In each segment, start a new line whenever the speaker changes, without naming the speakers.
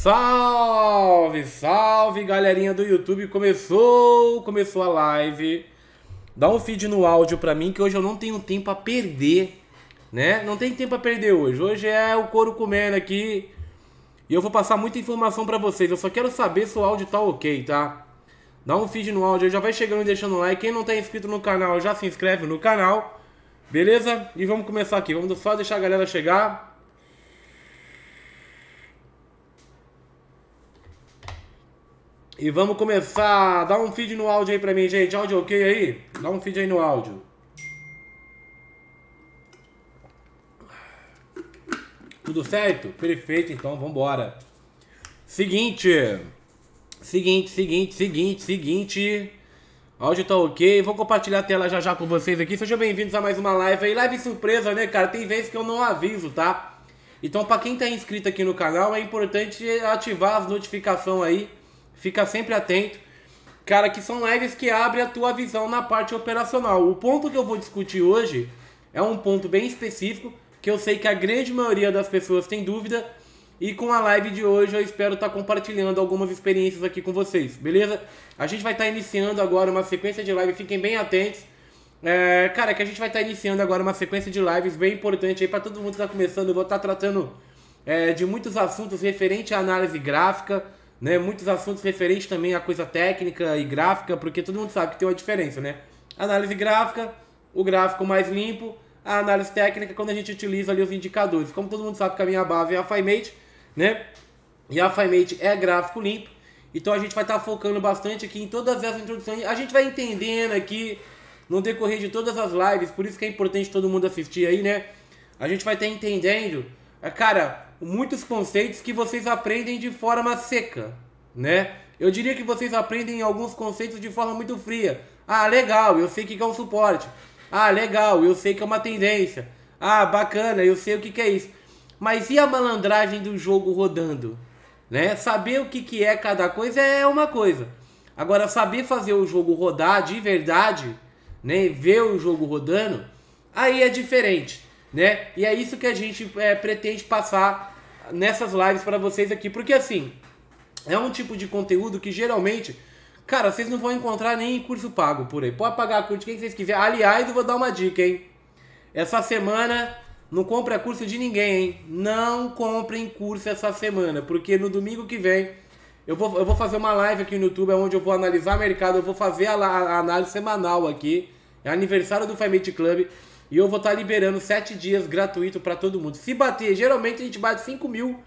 Salve, salve, galerinha do YouTube. Começou, começou a live. Dá um feed no áudio pra mim que hoje eu não tenho tempo a perder, né? Não tem tempo a perder hoje. Hoje é o couro comendo aqui. E eu vou passar muita informação pra vocês. Eu só quero saber se o áudio tá ok, tá? Dá um feed no áudio, já vai chegando e deixando o like. Quem não tá inscrito no canal, já se inscreve no canal. Beleza? E vamos começar aqui. Vamos só deixar a galera chegar. E vamos começar. Dá um feed no áudio aí pra mim, gente. Áudio ok aí? Dá um feed aí no áudio. Tudo certo? Perfeito, então vambora. Seguinte. Seguinte, seguinte, seguinte, seguinte. Áudio tá ok. Vou compartilhar a tela já já com vocês aqui. Sejam bem-vindos a mais uma live aí. Live surpresa, né, cara? Tem vezes que eu não aviso, tá? Então, pra quem tá inscrito aqui no canal, é importante ativar as notificações aí Fica sempre atento. Cara, que são lives que abrem a tua visão na parte operacional. O ponto que eu vou discutir hoje é um ponto bem específico que eu sei que a grande maioria das pessoas tem dúvida. E com a live de hoje eu espero estar tá compartilhando algumas experiências aqui com vocês, beleza? A gente vai estar tá iniciando agora uma sequência de lives, fiquem bem atentos. É, cara, é que a gente vai estar tá iniciando agora uma sequência de lives bem importante aí para todo mundo que está começando. Eu vou estar tá tratando é, de muitos assuntos referente à análise gráfica, né? Muitos assuntos referentes também à coisa técnica e gráfica, porque todo mundo sabe que tem uma diferença, né? Análise gráfica, o gráfico mais limpo, a análise técnica quando a gente utiliza ali os indicadores. Como todo mundo sabe que a minha base é a FiMate, né? E a FiMate é gráfico limpo. Então a gente vai estar tá focando bastante aqui em todas essas introduções. A gente vai entendendo aqui no decorrer de todas as lives, por isso que é importante todo mundo assistir aí, né? A gente vai estar tá entendendo, é, cara, muitos conceitos que vocês aprendem de forma seca, né? Eu diria que vocês aprendem alguns conceitos de forma muito fria. Ah, legal, eu sei o que é um suporte. Ah, legal, eu sei que é uma tendência. Ah, bacana, eu sei o que é isso. Mas e a malandragem do jogo rodando? Né? Saber o que, que é cada coisa é uma coisa. Agora, saber fazer o jogo rodar de verdade, né? ver o jogo rodando, aí é diferente né? E é isso que a gente é, pretende passar nessas lives para vocês aqui, porque assim, é um tipo de conteúdo que geralmente, cara, vocês não vão encontrar nem em curso pago por aí. Pode pagar curso de quem vocês quiser. Aliás, eu vou dar uma dica, hein? Essa semana não compra curso de ninguém, hein? Não comprem curso essa semana, porque no domingo que vem eu vou, eu vou fazer uma live aqui no YouTube onde eu vou analisar o mercado, eu vou fazer a, a análise semanal aqui. É aniversário do Family Club. E eu vou estar tá liberando 7 dias gratuito para todo mundo. Se bater, geralmente a gente bate 5 mil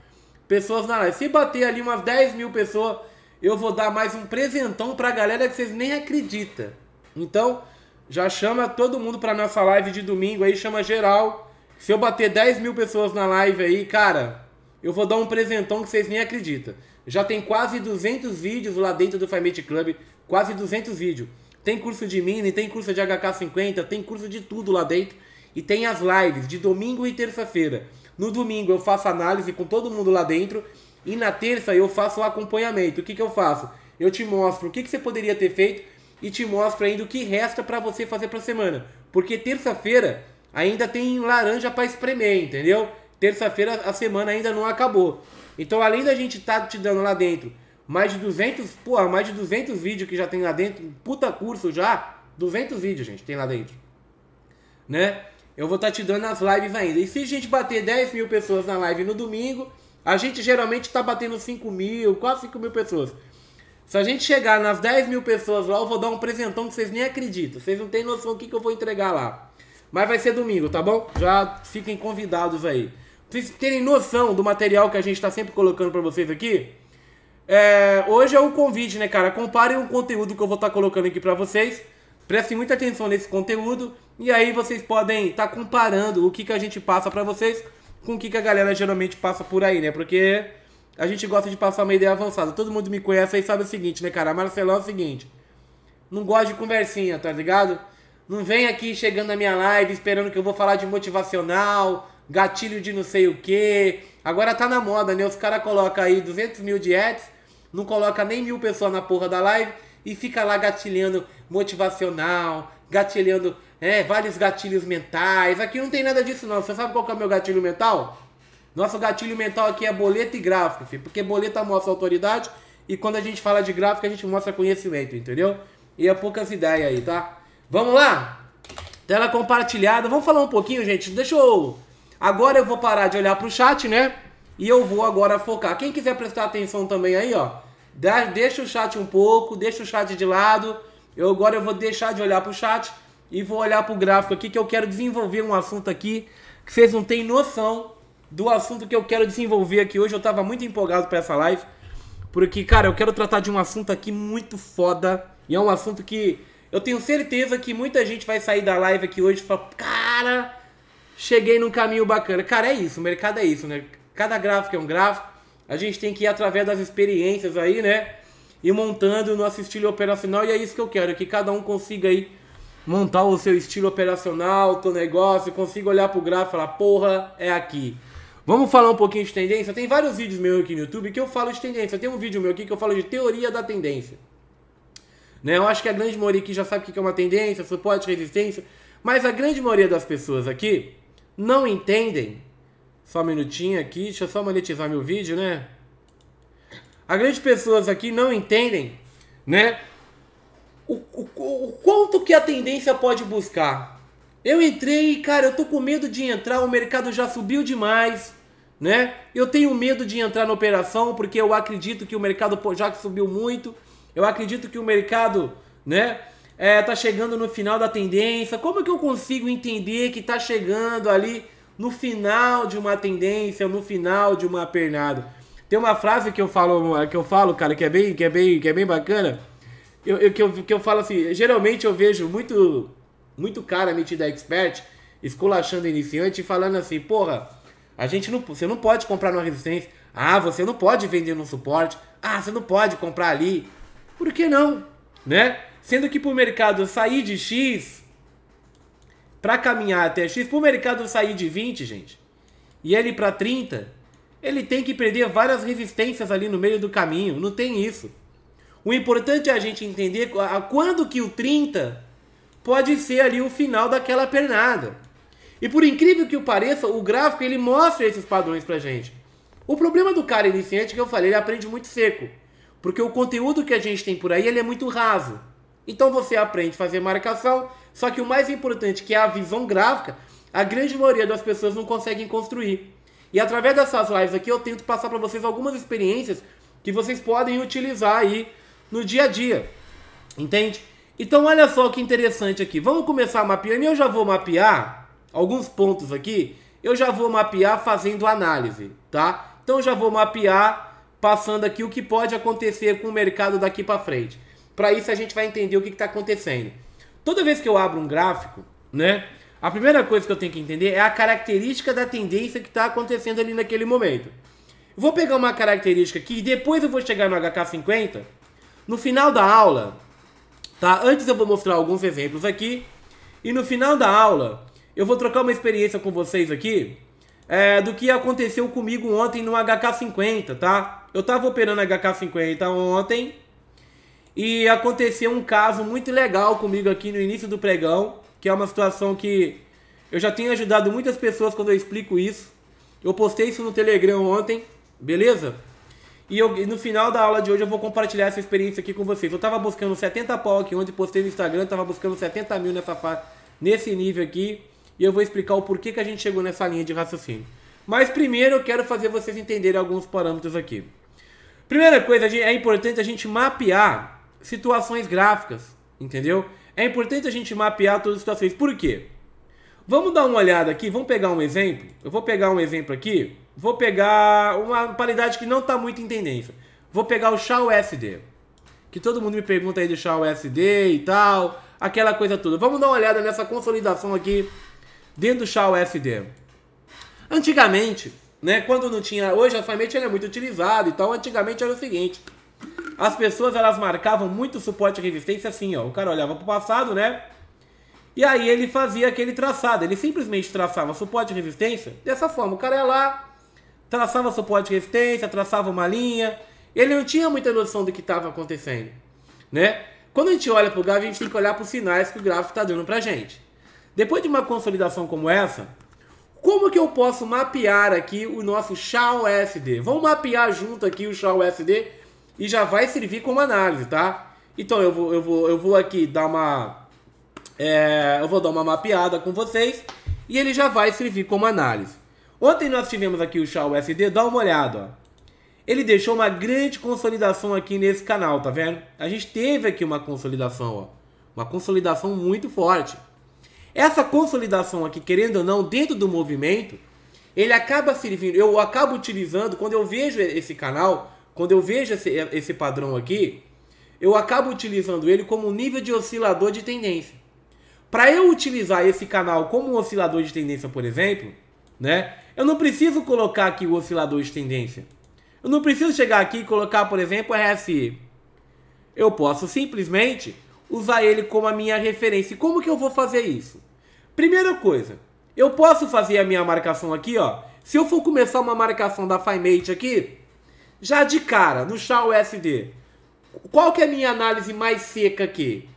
pessoas na live. Se bater ali umas 10 mil pessoas, eu vou dar mais um presentão para a galera que vocês nem acreditam. Então, já chama todo mundo para nossa live de domingo aí, chama geral. Se eu bater 10 mil pessoas na live aí, cara, eu vou dar um presentão que vocês nem acreditam. Já tem quase 200 vídeos lá dentro do Famete Club, quase 200 vídeos. Tem curso de mini, tem curso de HK50, tem curso de tudo lá dentro. E tem as lives de domingo e terça-feira. No domingo eu faço análise com todo mundo lá dentro. E na terça eu faço o acompanhamento. O que, que eu faço? Eu te mostro o que, que você poderia ter feito e te mostro ainda o que resta para você fazer para semana. Porque terça-feira ainda tem laranja para espremer, entendeu? Terça-feira a semana ainda não acabou. Então, além da gente estar tá te dando lá dentro mais de 200, porra, mais de 200 vídeos que já tem lá dentro. Puta curso já. 200 vídeos, gente, tem lá dentro. Né? Eu vou estar tá te dando as lives ainda. E se a gente bater 10 mil pessoas na live no domingo, a gente geralmente está batendo 5 mil, quase 5 mil pessoas. Se a gente chegar nas 10 mil pessoas lá, eu vou dar um presentão que vocês nem acreditam. Vocês não têm noção do que, que eu vou entregar lá. Mas vai ser domingo, tá bom? Já fiquem convidados aí. Pra vocês terem noção do material que a gente está sempre colocando para vocês aqui, é, hoje é um convite, né, cara? Comparem o conteúdo que eu vou estar tá colocando aqui para vocês. Prestem muita atenção nesse conteúdo. E aí vocês podem estar tá comparando o que, que a gente passa para vocês com o que, que a galera geralmente passa por aí, né? Porque a gente gosta de passar uma ideia avançada. Todo mundo me conhece e sabe o seguinte, né, cara? Marcelão é o seguinte. Não gosta de conversinha, tá ligado? Não vem aqui chegando na minha live esperando que eu vou falar de motivacional, gatilho de não sei o que. Agora tá na moda, né? Os caras colocam aí 200 mil de ads não coloca nem mil pessoas na porra da live e fica lá gatilhando motivacional, gatilhando é, vários gatilhos mentais. Aqui não tem nada disso não. Você sabe qual que é o meu gatilho mental? Nosso gatilho mental aqui é boleto e gráfico, filho, porque boleto mostra autoridade e quando a gente fala de gráfico a gente mostra conhecimento, entendeu? E é poucas ideias aí, tá? Vamos lá? Tela compartilhada. Vamos falar um pouquinho, gente. Deixa eu... Agora eu vou parar de olhar pro chat, né? E eu vou agora focar. Quem quiser prestar atenção também aí, ó, deixa o chat um pouco, deixa o chat de lado. Eu agora eu vou deixar de olhar para o chat e vou olhar para o gráfico aqui que eu quero desenvolver um assunto aqui que vocês não têm noção do assunto que eu quero desenvolver aqui hoje. Eu estava muito empolgado para essa live, porque cara, eu quero tratar de um assunto aqui muito foda e é um assunto que eu tenho certeza que muita gente vai sair da live aqui hoje e falar, cara, cheguei num caminho bacana. Cara, é isso, o mercado é isso, né? Cada gráfico é um gráfico. A gente tem que ir através das experiências aí, né? E montando o nosso estilo operacional. E é isso que eu quero, que cada um consiga aí montar o seu estilo operacional, seu negócio, consiga olhar pro gráfico e falar, porra, é aqui. Vamos falar um pouquinho de tendência? Tem vários vídeos meus aqui no YouTube que eu falo de tendência. Tem um vídeo meu aqui que eu falo de teoria da tendência. Né? Eu acho que a grande maioria aqui já sabe o que é uma tendência, suporte, resistência. Mas a grande maioria das pessoas aqui não entendem só um minutinho aqui, deixa eu só monetizar meu vídeo, né? A grande pessoas aqui não entendem, né? O, o, o, quanto que a tendência pode buscar. Eu entrei, cara, eu tô com medo de entrar, o mercado já subiu demais, né? Eu tenho medo de entrar na operação porque eu acredito que o mercado já subiu muito. Eu acredito que o mercado, né, é, tá chegando no final da tendência. Como que eu consigo entender que tá chegando ali no final de uma tendência, no final de uma pernada. Tem uma frase que eu falo, que eu falo, cara, que é bem, que é bem, que é bem bacana. Eu, eu, que, eu, que eu falo assim, geralmente eu vejo muito, muito cara metida expert, esculachando iniciante, falando assim, porra, a gente não, você não pode comprar numa resistência. Ah, você não pode vender num suporte. Ah, você não pode comprar ali. Por que não? Né? Sendo que pro mercado sair de X para caminhar até X, para o mercado sair de 20, gente, e ele para 30, ele tem que perder várias resistências ali no meio do caminho. Não tem isso. O importante é a gente entender a, quando que o 30 pode ser ali o final daquela pernada. E por incrível que pareça, o gráfico ele mostra esses padrões para gente. O problema do cara iniciante que eu falei, ele aprende muito seco. Porque o conteúdo que a gente tem por aí, ele é muito raso. Então você aprende a fazer marcação, só que o mais importante, que é a visão gráfica, a grande maioria das pessoas não conseguem construir. E através dessas lives aqui eu tento passar para vocês algumas experiências que vocês podem utilizar aí no dia a dia. Entende? Então olha só que interessante aqui. Vamos começar mapeando. Eu já vou mapear alguns pontos aqui. Eu já vou mapear fazendo análise, tá? Então eu já vou mapear passando aqui o que pode acontecer com o mercado daqui para frente. Para isso a gente vai entender o que está acontecendo. Toda vez que eu abro um gráfico, né? A primeira coisa que eu tenho que entender é a característica da tendência que está acontecendo ali naquele momento. Eu vou pegar uma característica que depois eu vou chegar no HK50. No final da aula, tá? Antes eu vou mostrar alguns exemplos aqui. E no final da aula, eu vou trocar uma experiência com vocês aqui é, do que aconteceu comigo ontem no HK50, tá? Eu estava operando HK50 ontem e aconteceu um caso muito legal comigo aqui no início do pregão, que é uma situação que eu já tenho ajudado muitas pessoas quando eu explico isso. Eu postei isso no Telegram ontem, beleza? E eu, no final da aula de hoje eu vou compartilhar essa experiência aqui com vocês. Eu tava buscando 70 pau aqui ontem, postei no Instagram, tava buscando 70 mil nessa fase, nesse nível aqui. E eu vou explicar o porquê que a gente chegou nessa linha de raciocínio. Mas primeiro eu quero fazer vocês entenderem alguns parâmetros aqui. Primeira coisa, é importante a gente mapear situações gráficas, entendeu? É importante a gente mapear todas as situações. Por quê? Vamos dar uma olhada aqui, vamos pegar um exemplo. Eu vou pegar um exemplo aqui, vou pegar uma paridade que não está muito em tendência. Vou pegar o SHA USD, que todo mundo me pergunta aí do SHA USD e tal, aquela coisa toda. Vamos dar uma olhada nessa consolidação aqui dentro do SHA USD. Antigamente, né, quando não tinha, hoje a FAMET era é muito utilizada e tal, antigamente era o seguinte, as pessoas elas marcavam muito suporte e resistência assim, ó. O cara olhava pro passado, né? E aí ele fazia aquele traçado. Ele simplesmente traçava suporte e resistência dessa forma. O cara ia lá, traçava suporte e resistência, traçava uma linha. Ele não tinha muita noção do que estava acontecendo, né? Quando a gente olha pro gráfico, a gente tem que olhar para os sinais que o gráfico está dando pra gente. Depois de uma consolidação como essa, como que eu posso mapear aqui o nosso SHA-USD? Vamos mapear junto aqui o SHA-USD e já vai servir como análise, tá? Então eu vou, eu vou, eu vou aqui dar uma, é, eu vou dar uma mapeada com vocês e ele já vai servir como análise. Ontem nós tivemos aqui o chá USD, dá uma olhada, ó. Ele deixou uma grande consolidação aqui nesse canal, tá vendo? A gente teve aqui uma consolidação, ó. Uma consolidação muito forte. Essa consolidação aqui, querendo ou não, dentro do movimento, ele acaba servindo, eu acabo utilizando, quando eu vejo esse canal, quando eu vejo esse, esse padrão aqui, eu acabo utilizando ele como nível de oscilador de tendência. Para eu utilizar esse canal como um oscilador de tendência, por exemplo, né? Eu não preciso colocar aqui o oscilador de tendência. Eu não preciso chegar aqui e colocar, por exemplo, RSI. Eu posso simplesmente usar ele como a minha referência. E como que eu vou fazer isso? Primeira coisa, eu posso fazer a minha marcação aqui, ó. Se eu for começar uma marcação da FiMate aqui, já de cara, no chá USD, qual que é a minha análise mais seca aqui?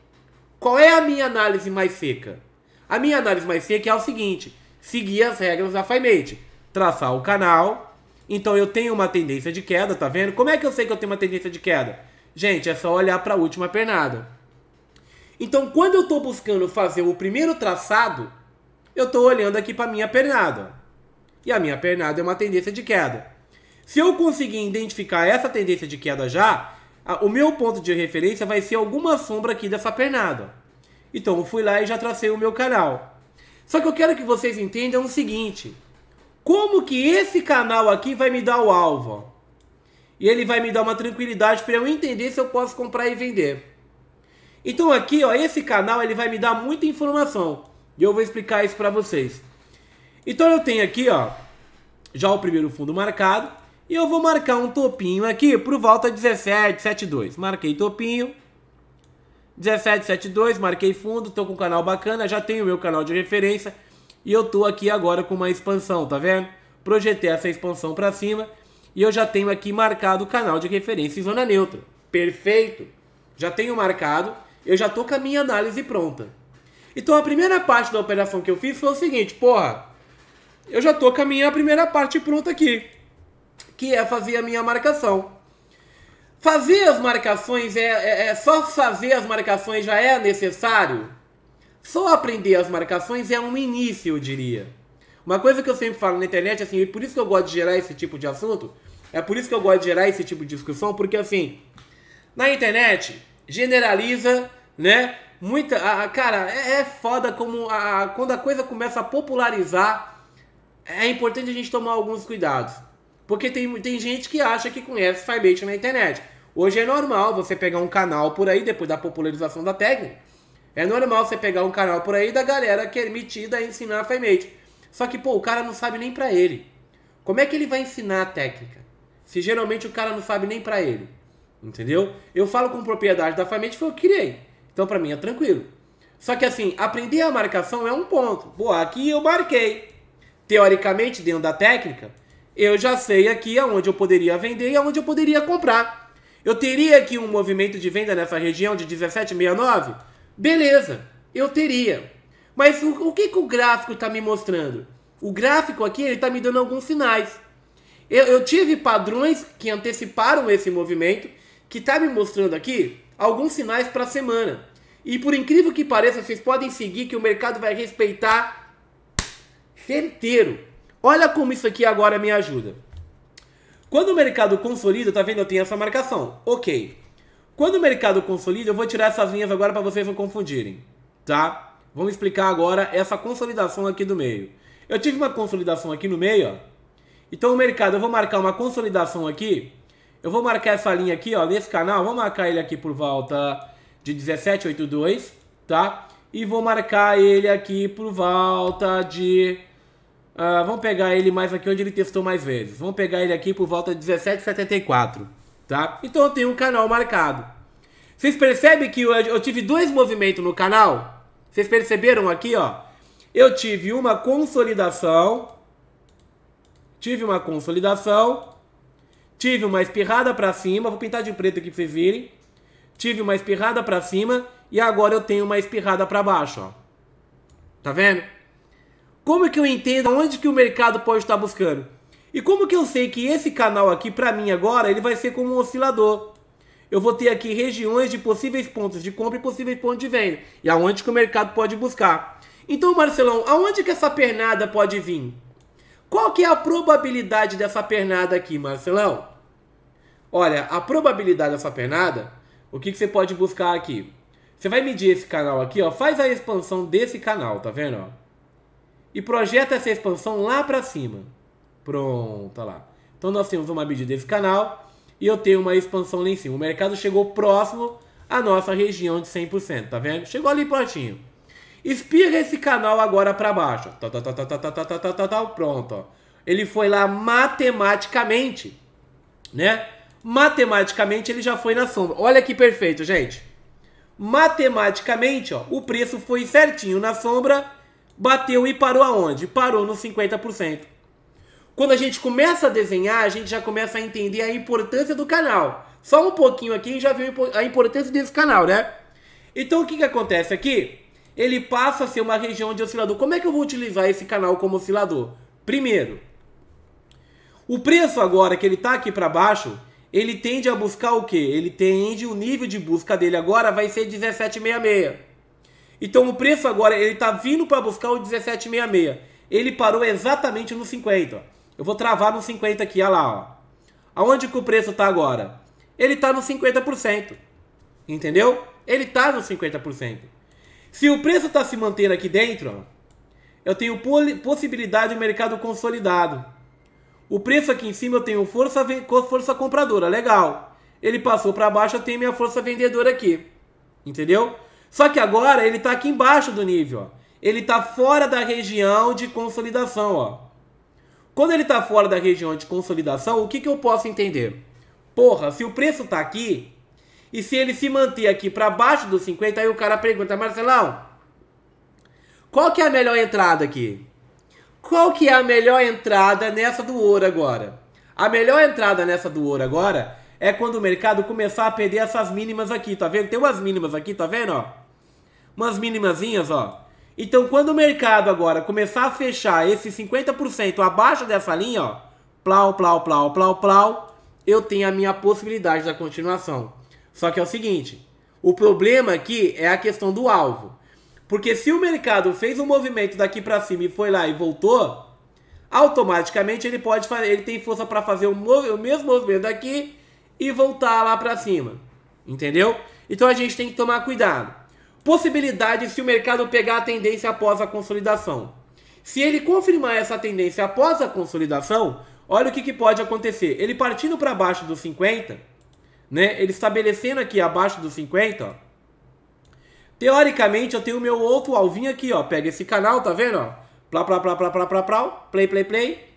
Qual é a minha análise mais seca? A minha análise mais seca é o seguinte: seguir as regras da FiMate, traçar o canal. Então eu tenho uma tendência de queda, tá vendo? Como é que eu sei que eu tenho uma tendência de queda? Gente, é só olhar para a última pernada. Então, quando eu estou buscando fazer o primeiro traçado, eu estou olhando aqui para a minha pernada. E a minha pernada é uma tendência de queda. Se eu conseguir identificar essa tendência de queda já, o meu ponto de referência vai ser alguma sombra aqui dessa pernada. Então eu fui lá e já tracei o meu canal. Só que eu quero que vocês entendam o seguinte. Como que esse canal aqui vai me dar o alvo? E ele vai me dar uma tranquilidade para eu entender se eu posso comprar e vender. Então aqui, ó, esse canal ele vai me dar muita informação. E eu vou explicar isso para vocês. Então eu tenho aqui, ó, já o primeiro fundo marcado. E eu vou marcar um topinho aqui por volta 1772 Marquei topinho. 1772, marquei fundo, tô com um canal bacana, já tenho meu canal de referência e eu tô aqui agora com uma expansão, tá vendo? Projetei essa expansão para cima e eu já tenho aqui marcado o canal de referência em zona neutra. Perfeito! Já tenho marcado, eu já tô com a minha análise pronta. Então a primeira parte da operação que eu fiz foi o seguinte, porra, eu já tô com a minha primeira parte pronta aqui que é fazer a minha marcação. Fazer as marcações, é, é, é só fazer as marcações já é necessário? Só aprender as marcações é um início, eu diria. Uma coisa que eu sempre falo na internet, assim, e por isso que eu gosto de gerar esse tipo de assunto, é por isso que eu gosto de gerar esse tipo de discussão, porque assim, na internet, generaliza, né? Muita. A, a cara, é, é, foda como a, quando a coisa começa a popularizar, é importante a gente tomar alguns cuidados. Porque tem, tem gente que acha que conhece Sybase na internet. Hoje é normal você pegar um canal por aí, depois da popularização da técnica, é normal você pegar um canal por aí da galera que é emitida a ensinar Sybase. Só que, pô, o cara não sabe nem pra ele. Como é que ele vai ensinar a técnica? Se geralmente o cara não sabe nem pra ele. Entendeu? Eu falo com propriedade da Famente, foi eu criei. Então pra mim é tranquilo. Só que assim, aprender a marcação é um ponto. Pô, aqui eu marquei. Teoricamente, dentro da técnica, eu já sei aqui aonde eu poderia vender e aonde eu poderia comprar. Eu teria aqui um movimento de venda nessa região de 17,69? Beleza, eu teria. Mas o, o que, que o gráfico está me mostrando? O gráfico aqui está me dando alguns sinais. Eu, eu, tive padrões que anteciparam esse movimento, que está me mostrando aqui alguns sinais para a semana. E por incrível que pareça, vocês podem seguir que o mercado vai respeitar certeiro. Olha como isso aqui agora me ajuda. Quando o mercado consolida, tá vendo? Eu tenho essa marcação. Ok. Quando o mercado consolida, eu vou tirar essas linhas agora para vocês não confundirem, tá? Vamos explicar agora essa consolidação aqui do meio. Eu tive uma consolidação aqui no meio, ó. Então o mercado, eu vou marcar uma consolidação aqui. Eu vou marcar essa linha aqui, ó, nesse canal. Vou marcar ele aqui por volta de 17,82, tá? E vou marcar ele aqui por volta de Uh, vamos pegar ele mais aqui onde ele testou mais vezes. Vamos pegar ele aqui por volta de 17,74, tá? Então eu tenho um canal marcado. Vocês percebem que eu, eu tive dois movimentos no canal? Vocês perceberam aqui, ó? Eu tive uma consolidação, tive uma consolidação, tive uma espirrada para cima, vou pintar de preto aqui para vocês virem. Tive uma espirrada para cima e agora eu tenho uma espirrada para baixo, ó. Tá vendo? Como é que eu entendo onde que o mercado pode estar buscando? E como que eu sei que esse canal aqui, para mim agora, ele vai ser como um oscilador? Eu vou ter aqui regiões de possíveis pontos de compra e possíveis pontos de venda. E aonde que o mercado pode buscar. Então, Marcelão, aonde que essa pernada pode vir? Qual que é a probabilidade dessa pernada aqui, Marcelão? Olha, a probabilidade dessa pernada, o que, que você pode buscar aqui? Você vai medir esse canal aqui, ó. Faz a expansão desse canal, tá vendo? Ó? e projeta essa expansão lá para cima. Pronto, lá. Então nós temos uma medida desse canal e eu tenho uma expansão lá em cima. O mercado chegou próximo à nossa região de 100%, tá vendo? Chegou ali pertinho. Espirra esse canal agora para baixo. Tá, tá, tá, tá, tá, tá, tá, tá, tá, pronto, ó. Ele foi lá matematicamente, né? Matematicamente ele já foi na sombra. Olha que perfeito, gente. Matematicamente, ó, o preço foi certinho na sombra Bateu e parou aonde? Parou no 50%. Quando a gente começa a desenhar, a gente já começa a entender a importância do canal. Só um pouquinho aqui já viu a importância desse canal, né? Então o que, que acontece aqui? Ele passa a ser uma região de oscilador. Como é que eu vou utilizar esse canal como oscilador? Primeiro, o preço agora que ele está aqui para baixo, ele tende a buscar o quê? Ele tende, o nível de busca dele agora vai ser 1766. Então o preço agora, ele está vindo para buscar o 17,66. Ele parou exatamente no 50. Eu vou travar no 50 aqui, olha lá. Ó. Aonde que o preço está agora? Ele está no 50%. Entendeu? Ele está no 50%. Se o preço está se mantendo aqui dentro, ó, eu tenho possibilidade de mercado consolidado. O preço aqui em cima eu tenho força, força compradora, legal. Ele passou para baixo, eu tenho minha força vendedora aqui. Entendeu? Só que agora ele está aqui embaixo do nível. Ó. Ele está fora da região de consolidação. Ó. Quando ele está fora da região de consolidação, o que, que eu posso entender? Porra, se o preço está aqui, e se ele se manter aqui para baixo dos 50, aí o cara pergunta, Marcelão, qual que é a melhor entrada aqui? Qual que é a melhor entrada nessa do ouro agora? A melhor entrada nessa do ouro agora é quando o mercado começar a perder essas mínimas aqui, tá vendo? Tem umas mínimas aqui, tá vendo, ó? umas minimazinhas, ó. Então, quando o mercado agora começar a fechar esse 50% abaixo dessa linha, ó, plau, plau, plau, plau, plau, eu tenho a minha possibilidade da continuação. Só que é o seguinte, o problema aqui é a questão do alvo. Porque se o mercado fez um movimento daqui para cima e foi lá e voltou, automaticamente ele pode fazer, ele tem força para fazer o, o mesmo movimento daqui e voltar lá para cima. Entendeu? Então a gente tem que tomar cuidado possibilidades se o mercado pegar a tendência após a consolidação. Se ele confirmar essa tendência após a consolidação, olha o que, que pode acontecer. Ele partindo para baixo dos 50, né? Ele estabelecendo aqui abaixo dos 50, ó. Teoricamente, eu tenho o meu outro alvinho aqui, ó. Pega esse canal, tá vendo, ó? Plá, plá, plá, plá, plá, plá, plá, play, play, play.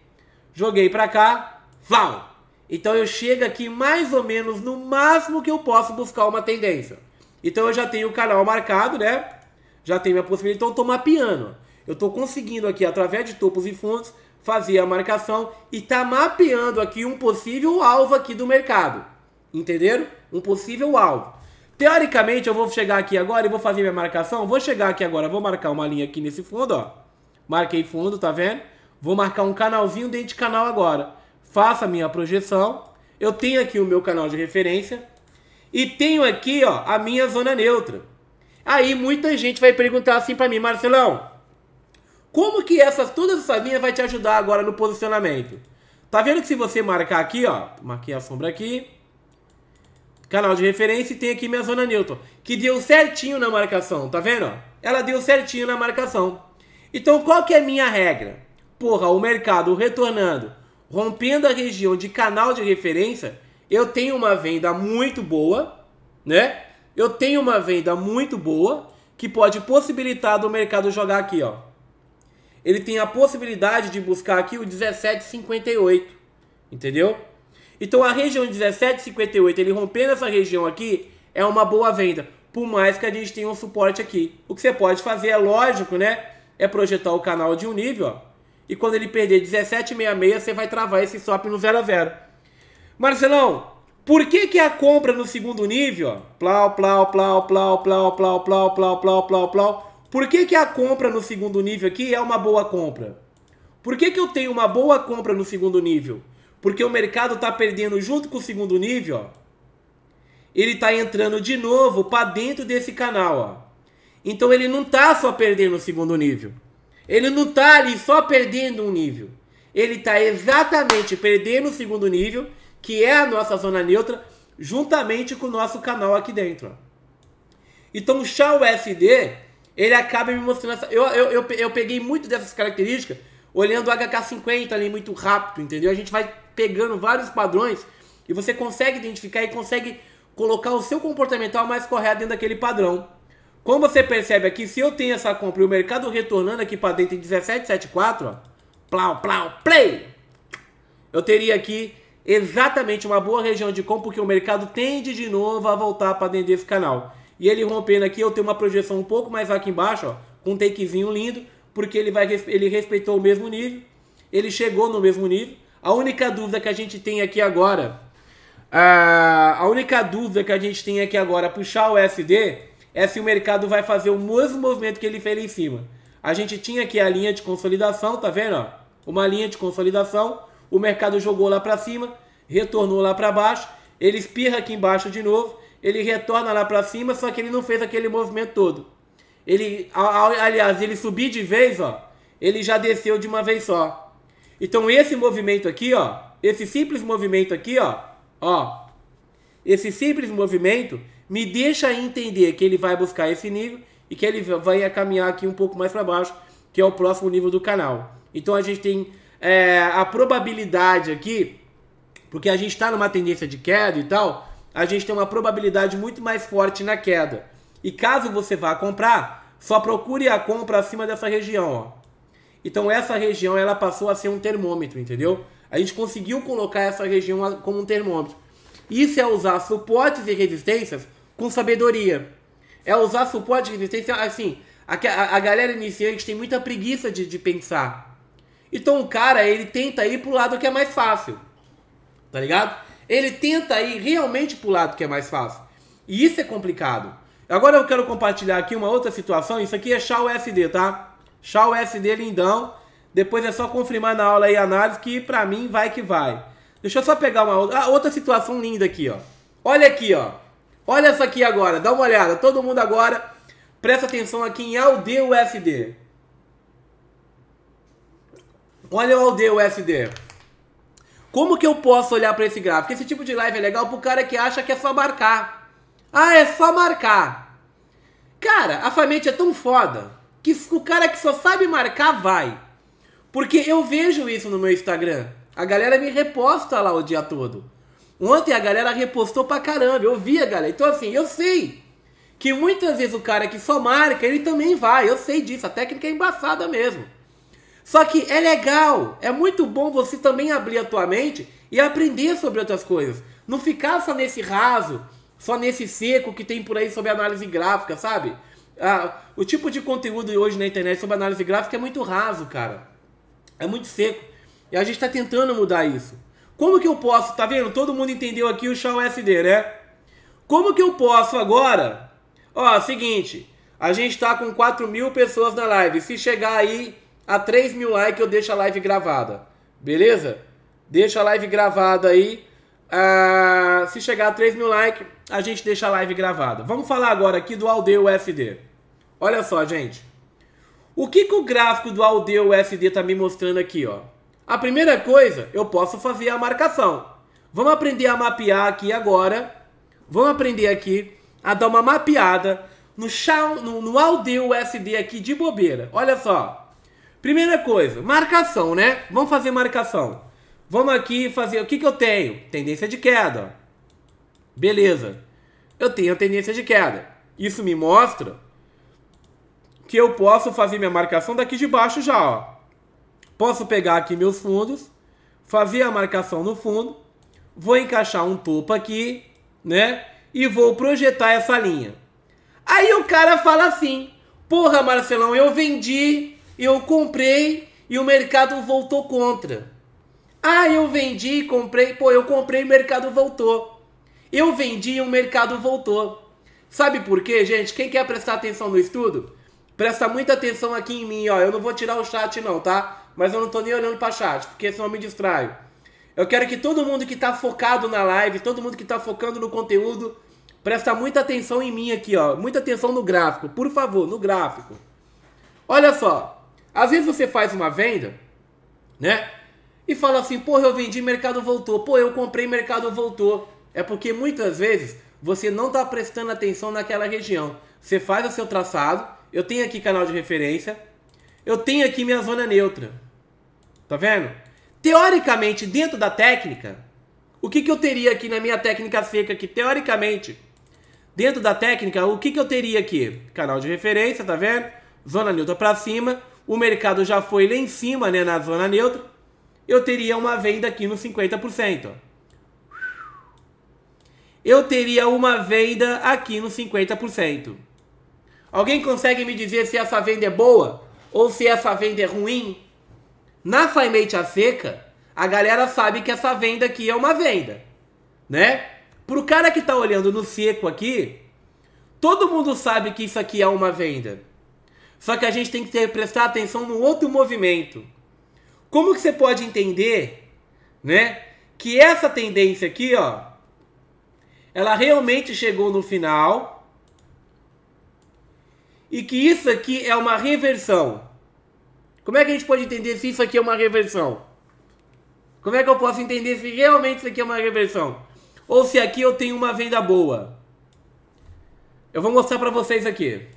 Joguei para cá, vau! Então eu chego aqui mais ou menos no máximo que eu posso buscar uma tendência. Então eu já tenho o canal marcado, né? Já tenho minha possibilidade. Então eu estou mapeando. Eu estou conseguindo aqui, através de topos e fundos, fazer a marcação e está mapeando aqui um possível alvo aqui do mercado. Entenderam? Um possível alvo. Teoricamente, eu vou chegar aqui agora e vou fazer minha marcação. Vou chegar aqui agora, vou marcar uma linha aqui nesse fundo, ó. Marquei fundo, tá vendo? Vou marcar um canalzinho dentro de canal agora. Faça a minha projeção. Eu tenho aqui o meu canal de referência. E tenho aqui, ó, a minha zona neutra. Aí muita gente vai perguntar assim para mim, Marcelão, como que essas todas essas linhas vai te ajudar agora no posicionamento? Tá vendo que se você marcar aqui, ó, marquei a sombra aqui, canal de referência e tem aqui minha zona neutra, que deu certinho na marcação, tá vendo? Ela deu certinho na marcação. Então qual que é a minha regra? Porra, o mercado retornando, rompendo a região de canal de referência, eu tenho uma venda muito boa, né? Eu tenho uma venda muito boa que pode possibilitar do mercado jogar aqui, ó. Ele tem a possibilidade de buscar aqui o 17,58, entendeu? Então a região 17,58, ele rompendo essa região aqui, é uma boa venda. Por mais que a gente tenha um suporte aqui. O que você pode fazer, é lógico, né? É projetar o canal de um nível, ó. E quando ele perder 17,66, você vai travar esse stop no 0.0. a zero. Marcelão, por que, que a compra no segundo nível, plau, plau, plau, plau, plau, plau, plau, plau, plau, plau, plau, por que, que a compra no segundo nível aqui é uma boa compra? Por que, que eu tenho uma boa compra no segundo nível? Porque o mercado está perdendo junto com o segundo nível, ó. Ele está entrando de novo para dentro desse canal, ó. Então ele não está só perdendo o segundo nível. Ele não está ali só perdendo um nível. Ele está exatamente perdendo o segundo nível que é a nossa zona neutra, juntamente com o nosso canal aqui dentro. Então o chá USD, ele acaba me mostrando essa... Eu, eu, eu, eu peguei muito dessas características olhando o HK50 ali muito rápido, entendeu? A gente vai pegando vários padrões e você consegue identificar e consegue colocar o seu comportamental mais correto dentro daquele padrão. Como você percebe aqui, se eu tenho essa compra e o mercado retornando aqui para dentro em 17,74, plau, plau, play, eu teria aqui exatamente uma boa região de compra, porque o mercado tende de novo a voltar para dentro desse canal. E ele rompendo aqui, eu tenho uma projeção um pouco mais aqui embaixo, ó, com um takezinho lindo, porque ele, vai, ele respeitou o mesmo nível, ele chegou no mesmo nível. A única dúvida que a gente tem aqui agora, a, a única dúvida que a gente tem aqui agora, puxar o SD, é se o mercado vai fazer o mesmo movimento que ele fez em cima. A gente tinha aqui a linha de consolidação, tá vendo? Ó? Uma linha de consolidação, o mercado jogou lá para cima, retornou lá para baixo, ele espirra aqui embaixo de novo, ele retorna lá para cima, só que ele não fez aquele movimento todo. Ele, aliás, ele subir de vez, ó, ele já desceu de uma vez só. Então esse movimento aqui, ó, esse simples movimento aqui, ó, ó, esse simples movimento me deixa entender que ele vai buscar esse nível e que ele vai caminhar aqui um pouco mais para baixo, que é o próximo nível do canal. Então a gente tem é, a probabilidade aqui, porque a gente está numa tendência de queda e tal, a gente tem uma probabilidade muito mais forte na queda. E caso você vá comprar, só procure a compra acima dessa região, ó. Então essa região ela passou a ser um termômetro, entendeu? A gente conseguiu colocar essa região como um termômetro. Isso é usar suportes e resistências com sabedoria. É usar suporte e resistência assim. A, a, galera iniciante tem muita preguiça de, de pensar. Então o cara, ele tenta ir pro lado que é mais fácil. Tá ligado? Ele tenta ir realmente pro lado que é mais fácil. E isso é complicado. Agora eu quero compartilhar aqui uma outra situação. Isso aqui é chá USD, tá? Chá USD lindão. Depois é só confirmar na aula aí a análise que pra mim vai que vai. Deixa eu só pegar uma outra, ah, outra situação linda aqui, ó. Olha aqui, ó. Olha essa aqui agora. Dá uma olhada. Todo mundo agora presta atenção aqui em AUD USD. Olha o ALD, o SD. Como que eu posso olhar para esse gráfico? Esse tipo de live é legal pro cara que acha que é só marcar. Ah, é só marcar. Cara, a Famente é tão foda que o cara que só sabe marcar vai. Porque eu vejo isso no meu Instagram. A galera me reposta lá o dia todo. Ontem a galera repostou pra caramba, eu vi a galera. Então assim, eu sei que muitas vezes o cara que só marca, ele também vai. Eu sei disso, a técnica é embaçada mesmo. Só que é legal, é muito bom você também abrir a tua mente e aprender sobre outras coisas. Não ficar só nesse raso, só nesse seco que tem por aí sobre análise gráfica, sabe? Ah, o tipo de conteúdo hoje na internet sobre análise gráfica é muito raso, cara. É muito seco. E a gente está tentando mudar isso. Como que eu posso, tá vendo? Todo mundo entendeu aqui o Shaw SD, né? Como que eu posso agora? Ó, seguinte, a gente está com 4 mil pessoas na live. Se chegar aí a 3 mil likes eu deixo a live gravada. Beleza? Deixa a live gravada aí. Ah, se chegar a 3 mil likes, a gente deixa a live gravada. Vamos falar agora aqui do Aldeia USD. Olha só, gente. O que, que o gráfico do Aldeia USD está me mostrando aqui, ó? A primeira coisa, eu posso fazer a marcação. Vamos aprender a mapear aqui agora. Vamos aprender aqui a dar uma mapeada no, no, no Aldeia USD aqui de bobeira. Olha só. Primeira coisa, marcação, né? Vamos fazer marcação. Vamos aqui fazer... O que, que eu tenho? Tendência de queda. Beleza. Eu tenho a tendência de queda. Isso me mostra que eu posso fazer minha marcação daqui de baixo já, ó. Posso pegar aqui meus fundos, fazer a marcação no fundo, vou encaixar um topo aqui, né? E vou projetar essa linha. Aí o cara fala assim, porra Marcelão, eu vendi eu comprei e o mercado voltou contra. Ah, eu vendi e comprei. Pô, eu comprei e o mercado voltou. Eu vendi e o mercado voltou. Sabe por quê, gente? Quem quer prestar atenção no estudo, presta muita atenção aqui em mim, ó. Eu não vou tirar o chat não, tá? Mas eu não tô nem olhando para chat, porque senão eu me distraio. Eu quero que todo mundo que tá focado na live, todo mundo que tá focando no conteúdo, presta muita atenção em mim aqui, ó. Muita atenção no gráfico, por favor, no gráfico. Olha só, às vezes você faz uma venda, né? E fala assim, porra, eu vendi, mercado voltou. Pô, eu comprei, mercado voltou. É porque muitas vezes você não está prestando atenção naquela região. Você faz o seu traçado. Eu tenho aqui canal de referência. Eu tenho aqui minha zona neutra. Tá vendo? Teoricamente, dentro da técnica, o que, que eu teria aqui na minha técnica seca aqui? Teoricamente, dentro da técnica, o que, que eu teria aqui? Canal de referência, tá vendo? Zona neutra para cima o mercado já foi lá em cima, né, na zona neutra, eu teria uma venda aqui no 50%. Eu teria uma venda aqui no 50%. Alguém consegue me dizer se essa venda é boa ou se essa venda é ruim? Na Faimate a seca, a galera sabe que essa venda aqui é uma venda, né? Pro cara que tá olhando no seco aqui, todo mundo sabe que isso aqui é uma venda. Só que a gente tem que ter, prestar atenção no outro movimento. Como que você pode entender, né, que essa tendência aqui, ó, ela realmente chegou no final e que isso aqui é uma reversão. Como é que a gente pode entender se isso aqui é uma reversão? Como é que eu posso entender se realmente isso aqui é uma reversão? Ou se aqui eu tenho uma venda boa? Eu vou mostrar para vocês aqui.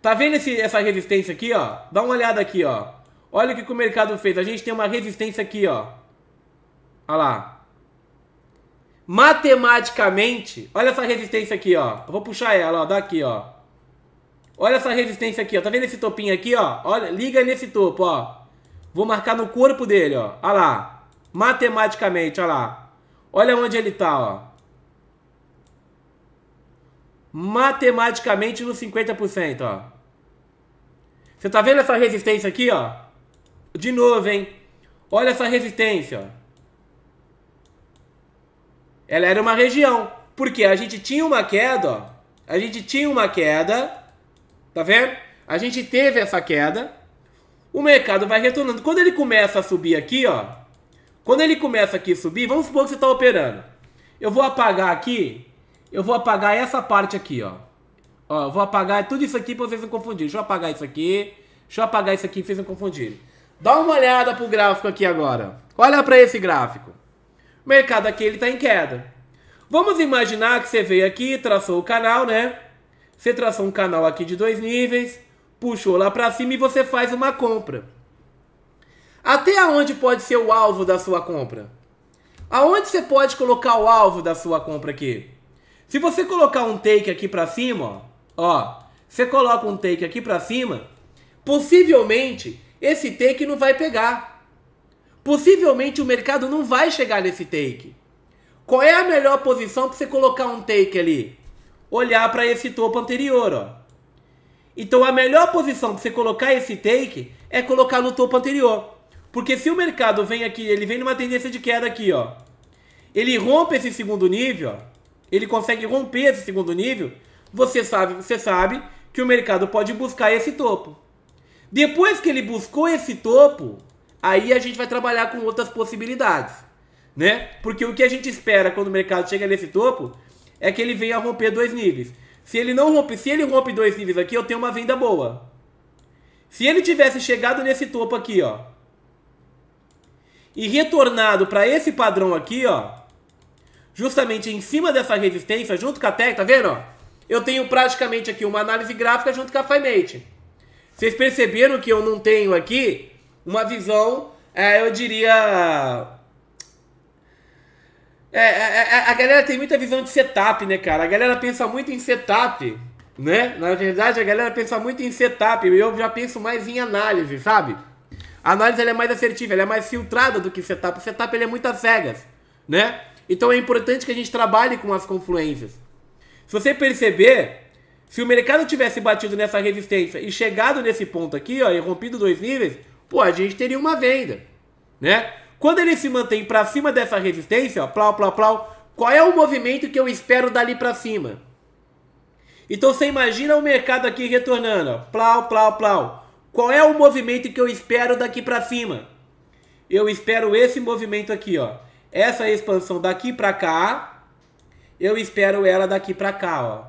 Tá vendo esse, essa resistência aqui, ó? Dá uma olhada aqui, ó. Olha o que, que o mercado fez. A gente tem uma resistência aqui, ó. Olha lá. Matematicamente, olha essa resistência aqui, ó. Eu vou puxar ela, ó, daqui, ó. Olha essa resistência aqui, ó. Tá vendo esse topinho aqui, ó? Olha, liga nesse topo, ó. Vou marcar no corpo dele, ó. Olha lá. Matematicamente, olha lá. Olha onde ele tá, ó matematicamente no 50%, ó. Você tá vendo essa resistência aqui, ó? De novo, hein? Olha essa resistência, ó. Ela era uma região. Porque a gente tinha uma queda, ó. A gente tinha uma queda, tá vendo? A gente teve essa queda. O mercado vai retornando. Quando ele começa a subir aqui, ó. Quando ele começa aqui a subir, vamos supor que você está operando. Eu vou apagar aqui eu vou apagar essa parte aqui, ó. Ó, eu vou apagar tudo isso aqui pra vocês não confundirem. Deixa eu apagar isso aqui. Deixa eu apagar isso aqui pra vocês não confundirem. Dá uma olhada pro gráfico aqui agora. Olha para esse gráfico. O mercado aqui, ele tá em queda. Vamos imaginar que você veio aqui, traçou o canal, né? Você traçou um canal aqui de dois níveis, puxou lá para cima e você faz uma compra. Até onde pode ser o alvo da sua compra? Aonde você pode colocar o alvo da sua compra aqui? Se você colocar um take aqui para cima, ó, ó, você coloca um take aqui para cima, possivelmente esse take não vai pegar. Possivelmente o mercado não vai chegar nesse take. Qual é a melhor posição para você colocar um take ali? Olhar para esse topo anterior, ó. Então a melhor posição para você colocar esse take é colocar no topo anterior. Porque se o mercado vem aqui, ele vem numa tendência de queda aqui, ó. Ele rompe esse segundo nível, ó ele consegue romper esse segundo nível, você sabe, você sabe que o mercado pode buscar esse topo. Depois que ele buscou esse topo, aí a gente vai trabalhar com outras possibilidades, né? Porque o que a gente espera quando o mercado chega nesse topo é que ele venha romper dois níveis. Se ele não rompe, se ele rompe dois níveis aqui, eu tenho uma venda boa. Se ele tivesse chegado nesse topo aqui, ó, e retornado para esse padrão aqui, ó, justamente em cima dessa resistência, junto com a tag, tá vendo? Ó? Eu tenho praticamente aqui uma análise gráfica junto com a FiMate. Vocês perceberam que eu não tenho aqui uma visão, é, eu diria... É, a, é, é, é, a galera tem muita visão de setup, né, cara? A galera pensa muito em setup, né? Na verdade, a galera pensa muito em setup. Eu já penso mais em análise, sabe? A análise é mais assertiva, ela é mais filtrada do que setup. O setup ele é muito às cegas, né? Então é importante que a gente trabalhe com as confluências. Se você perceber, se o mercado tivesse batido nessa resistência e chegado nesse ponto aqui, ó, e rompido dois níveis, pô, a gente teria uma venda, né? Quando ele se mantém para cima dessa resistência, ó, plau, plau, plau, qual é o movimento que eu espero dali para cima? Então você imagina o mercado aqui retornando, ó, plau, plau, plau. Qual é o movimento que eu espero daqui para cima? Eu espero esse movimento aqui, ó. Essa expansão daqui para cá, eu espero ela daqui para cá, ó.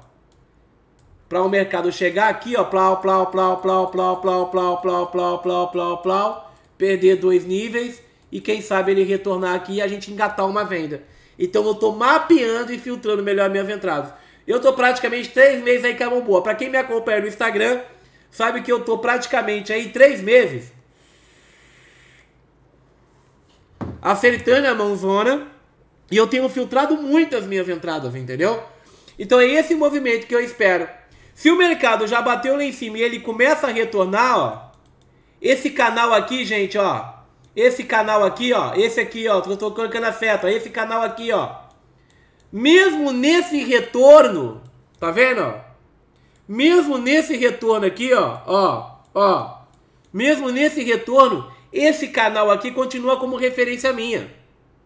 Para o mercado chegar aqui, ó, plau, plau, plau, plau, plau, plau, plau, plau, plau, plau, plau, plau, perder dois níveis e quem sabe ele retornar aqui e a gente engatar uma venda. Então eu tô mapeando e filtrando melhor minhas entradas. Eu tô praticamente três meses aí com a Para quem me acompanha no Instagram, sabe que eu tô praticamente aí três meses acertando a mãozona. E eu tenho filtrado muitas minhas entradas, entendeu? Então é esse movimento que eu espero. Se o mercado já bateu lá em cima e ele começa a retornar, ó. Esse canal aqui, gente, ó. Esse canal aqui, ó. Esse aqui, ó. Tô, tô colocando a seta. Esse canal aqui, ó. Mesmo nesse retorno, tá vendo? Mesmo nesse retorno aqui, ó. Ó, ó. Mesmo nesse retorno, esse canal aqui continua como referência minha.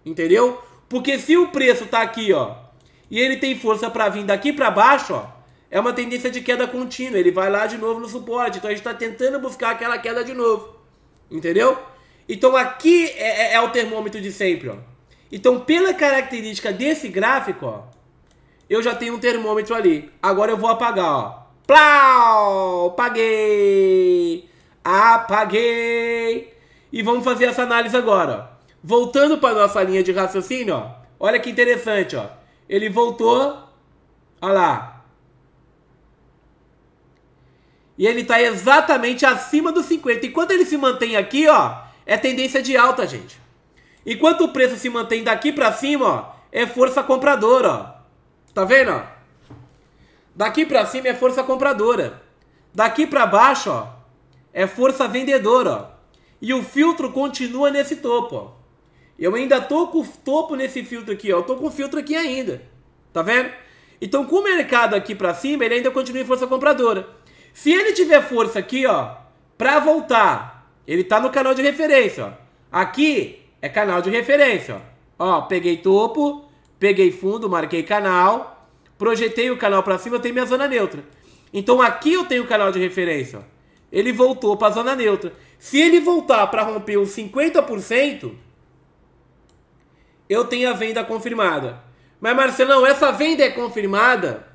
Entendeu? Porque se o preço tá aqui, ó, e ele tem força para vir daqui para baixo, ó, é uma tendência de queda contínua. Ele vai lá de novo no suporte. Então a gente está tentando buscar aquela queda de novo. Entendeu? Então aqui é, é, é, o termômetro de sempre, ó. Então pela característica desse gráfico, ó, eu já tenho um termômetro ali. Agora eu vou apagar, ó. Plau! Apaguei! Apaguei! E vamos fazer essa análise agora. Voltando para nossa linha de raciocínio, ó. olha que interessante. Ó. Ele voltou, olha lá. E ele está exatamente acima dos 50. Enquanto ele se mantém aqui, ó, é tendência de alta, gente. Enquanto o preço se mantém daqui para cima, ó, é força compradora, ó. Tá vendo, ó? Daqui para cima é força compradora. Daqui para baixo, ó, é força vendedora, ó. E o filtro continua nesse topo, ó. Eu ainda tô com o topo nesse filtro aqui, ó. Eu tô com o filtro aqui ainda. Tá vendo? Então, com o mercado aqui para cima, ele ainda continua em força compradora. Se ele tiver força aqui, ó, para voltar, ele tá no canal de referência, ó. Aqui é canal de referência, ó. Ó, peguei topo, peguei fundo, marquei canal, projetei o canal para cima, eu tenho minha zona neutra. Então aqui eu tenho o canal de referência, ó. Ele voltou para a zona neutra. Se ele voltar para romper os 50%, eu tenho a venda confirmada. Mas Marcelão, essa venda é confirmada?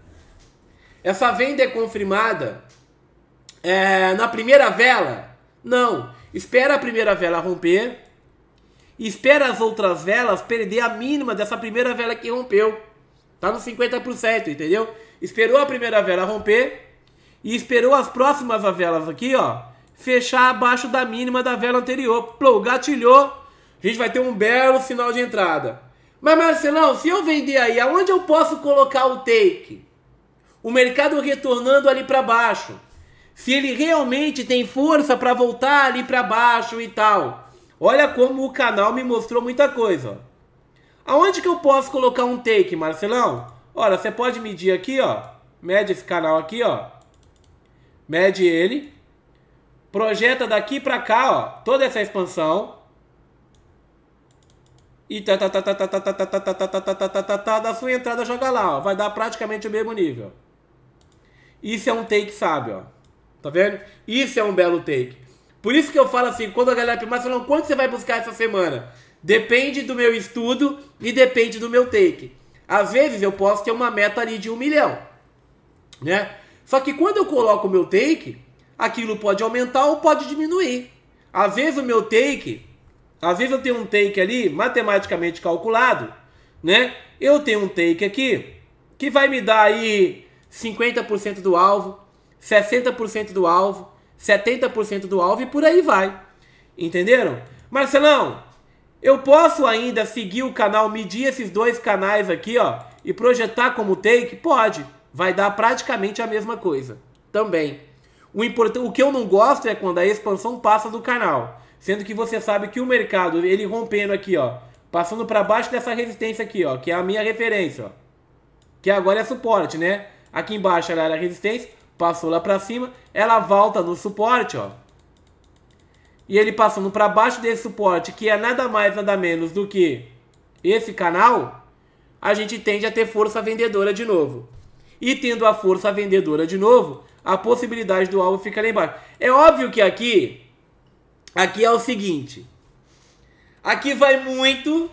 Essa venda é confirmada é, na primeira vela? Não. Espera a primeira vela romper. Espera as outras velas perder a mínima dessa primeira vela que rompeu. Tá no 50%, entendeu? Esperou a primeira vela romper. E esperou as próximas velas aqui, ó fechar abaixo da mínima da vela anterior. Plou, gatilhou, a gente vai ter um belo sinal de entrada. Mas Marcelão, se eu vender aí, aonde eu posso colocar o take? O mercado retornando ali para baixo. Se ele realmente tem força para voltar ali para baixo e tal. Olha como o canal me mostrou muita coisa. Aonde que eu posso colocar um take, Marcelão? Olha, você pode medir aqui, ó. Mede esse canal aqui, ó. Mede ele projeta daqui para cá, ó, toda essa expansão. E tá, tá, tá, tá, tá, tá, tá, tá, tá, tá, tá, tá, tá, tá, tá, da sua entrada joga lá, ó. Vai dar praticamente o mesmo nível. Isso é um take sábio, ó. Tá vendo? Isso é um belo take. Por isso que eu falo assim, quando a galera pergunta, falando, quanto você vai buscar essa semana? Depende do meu estudo e depende do meu take. Às vezes eu posso ter uma meta ali de um milhão, né? Só que quando eu coloco o meu take, aquilo pode aumentar ou pode diminuir. Às vezes o meu take, às vezes eu tenho um take ali matematicamente calculado, né? Eu tenho um take aqui que vai me dar aí 50% do alvo, 60% do alvo, 70% do alvo e por aí vai. Entenderam? Marcelão, eu posso ainda seguir o canal, medir esses dois canais aqui, ó, e projetar como take? Pode. Vai dar praticamente a mesma coisa. Também. O, importante, o que eu não gosto é quando a expansão passa do canal. Sendo que você sabe que o mercado, ele rompendo aqui, ó. Passando para baixo dessa resistência aqui, ó. Que é a minha referência, ó. Que agora é suporte, né? Aqui embaixo ela era resistência. Passou lá para cima. Ela volta no suporte, ó. E ele passando para baixo desse suporte, que é nada mais, nada menos do que esse canal. A gente tende a ter força vendedora de novo. E tendo a força vendedora de novo, a possibilidade do alvo ficar lá embaixo. É óbvio que aqui, aqui é o seguinte. Aqui vai muito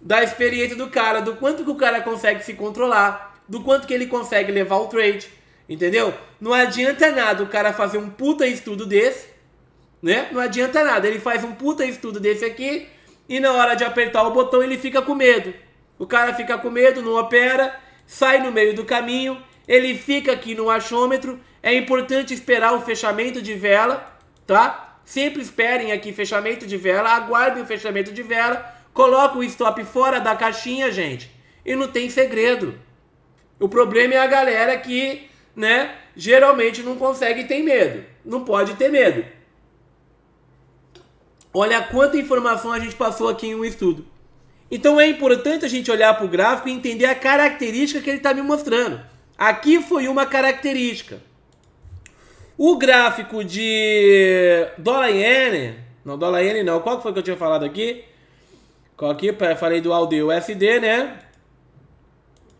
da experiência do cara, do quanto que o cara consegue se controlar, do quanto que ele consegue levar o trade, entendeu? Não adianta nada o cara fazer um puta estudo desse, né? Não adianta nada, ele faz um puta estudo desse aqui e na hora de apertar o botão ele fica com medo. O cara fica com medo, não opera, sai no meio do caminho ele fica aqui no achômetro. É importante esperar o fechamento de vela, tá? Sempre esperem aqui fechamento de vela, aguardem o fechamento de vela, coloca o stop fora da caixinha, gente. E não tem segredo. O problema é a galera que, né, geralmente não consegue ter medo. Não pode ter medo. Olha quanta informação a gente passou aqui em um estudo. Então é importante a gente olhar para o gráfico e entender a característica que ele está me mostrando. Aqui foi uma característica. O gráfico de dólar iene, não dólar iene não, qual que foi que eu tinha falado aqui? Qual aqui? Falei do AUD USD, né?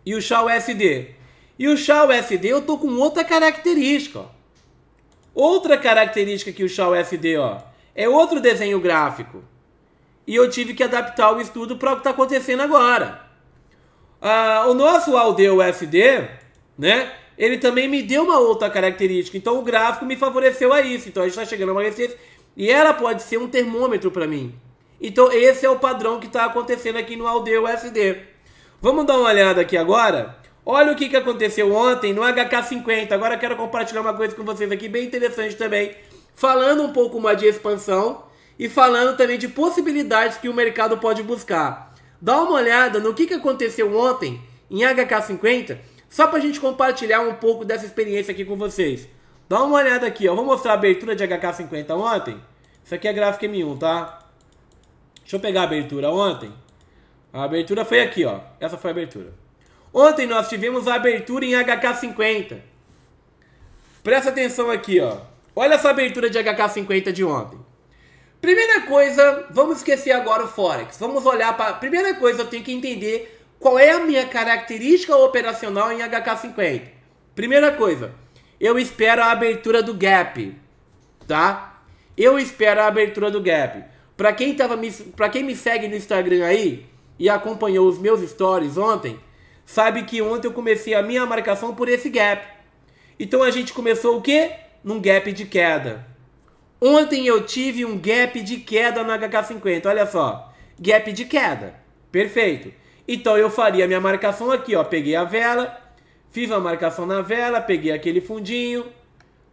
E o SHA USD. E o SHA USD eu tô com outra característica, ó. Outra característica que o SHA USD, ó, é outro desenho gráfico. E eu tive que adaptar o estudo para o que está acontecendo agora. Ah, o nosso AUD USD né? Ele também me deu uma outra característica. Então o gráfico me favoreceu a isso. Então a gente está chegando a uma receita e ela pode ser um termômetro para mim. Então esse é o padrão que está acontecendo aqui no Alde USD. Vamos dar uma olhada aqui agora. Olha o que, que aconteceu ontem no HK50. Agora eu quero compartilhar uma coisa com vocês aqui bem interessante também. Falando um pouco mais de expansão e falando também de possibilidades que o mercado pode buscar. Dá uma olhada no que, que aconteceu ontem em HK50 só pra gente compartilhar um pouco dessa experiência aqui com vocês. Dá uma olhada aqui, ó. Vou mostrar a abertura de HK50 ontem. Isso aqui é gráfico M1, tá? Deixa eu pegar a abertura ontem. A abertura foi aqui, ó. Essa foi a abertura. Ontem nós tivemos a abertura em HK50. Presta atenção aqui, ó. Olha essa abertura de HK50 de ontem. Primeira coisa, vamos esquecer agora o Forex. Vamos olhar para... Primeira coisa, eu tenho que entender qual é a minha característica operacional em HK50? Primeira coisa, eu espero a abertura do gap, tá? Eu espero a abertura do gap. Para quem tava me, para quem me segue no Instagram aí e acompanhou os meus stories ontem, sabe que ontem eu comecei a minha marcação por esse gap. Então a gente começou o quê? Num gap de queda. Ontem eu tive um gap de queda no HK50, olha só. Gap de queda. Perfeito. Então eu faria a minha marcação aqui, ó. Peguei a vela, fiz a marcação na vela, peguei aquele fundinho,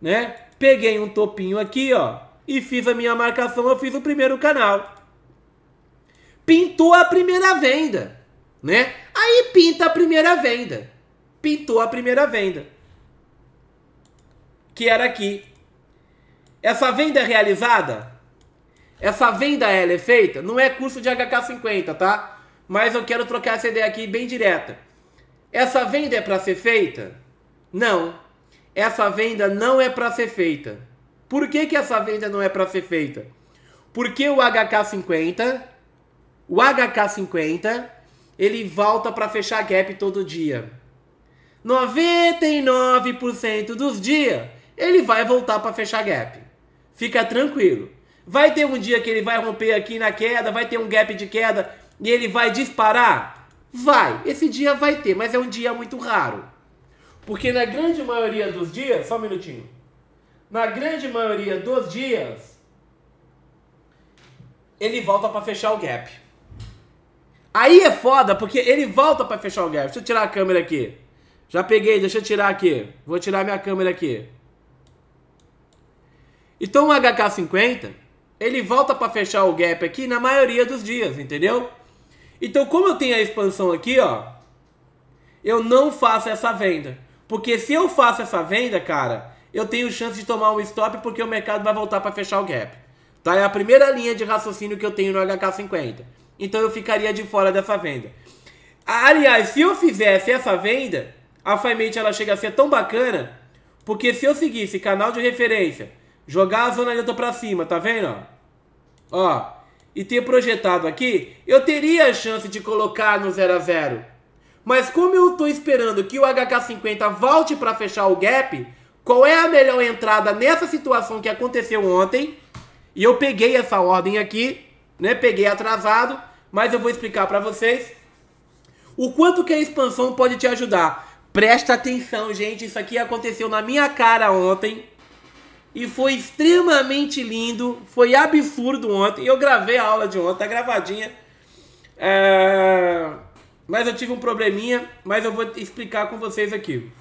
né? Peguei um topinho aqui, ó. E fiz a minha marcação, eu fiz o primeiro canal. Pintou a primeira venda, né? Aí pinta a primeira venda. Pintou a primeira venda. Que era aqui. Essa venda é realizada? Essa venda ela é feita? Não é curso de HK50, tá? mas eu quero trocar essa ideia aqui bem direta. Essa venda é para ser feita? Não. Essa venda não é para ser feita. Por que, que essa venda não é para ser feita? Porque o HK50, o HK50, ele volta para fechar gap todo dia. 99% dos dias ele vai voltar para fechar gap. Fica tranquilo. Vai ter um dia que ele vai romper aqui na queda, vai ter um gap de queda, e ele vai disparar? Vai. Esse dia vai ter, mas é um dia muito raro. Porque na grande maioria dos dias, só um minutinho. Na grande maioria dos dias, ele volta para fechar o gap. Aí é foda, porque ele volta para fechar o gap. Deixa eu tirar a câmera aqui. Já peguei, deixa eu tirar aqui. Vou tirar minha câmera aqui. Então o HK50, ele volta para fechar o gap aqui na maioria dos dias, entendeu? Então, como eu tenho a expansão aqui, ó, eu não faço essa venda. Porque se eu faço essa venda, cara, eu tenho chance de tomar um stop porque o mercado vai voltar para fechar o gap. Tá? É a primeira linha de raciocínio que eu tenho no HK50. Então eu ficaria de fora dessa venda. Aliás, se eu fizesse essa venda, a Fymate ela chega a ser tão bacana, porque se eu seguisse canal de referência, jogar a zona neutra para cima, tá vendo? Ó, e ter projetado aqui, eu teria a chance de colocar no 0 a 0. Mas como eu estou esperando que o HK50 volte para fechar o gap, qual é a melhor entrada nessa situação que aconteceu ontem? E eu peguei essa ordem aqui, né? Peguei atrasado, mas eu vou explicar para vocês o quanto que a expansão pode te ajudar. Presta atenção, gente, isso aqui aconteceu na minha cara ontem. E foi extremamente lindo, foi absurdo ontem. Eu gravei a aula de ontem, tá gravadinha. É... Mas eu tive um probleminha, mas eu vou explicar com vocês aqui.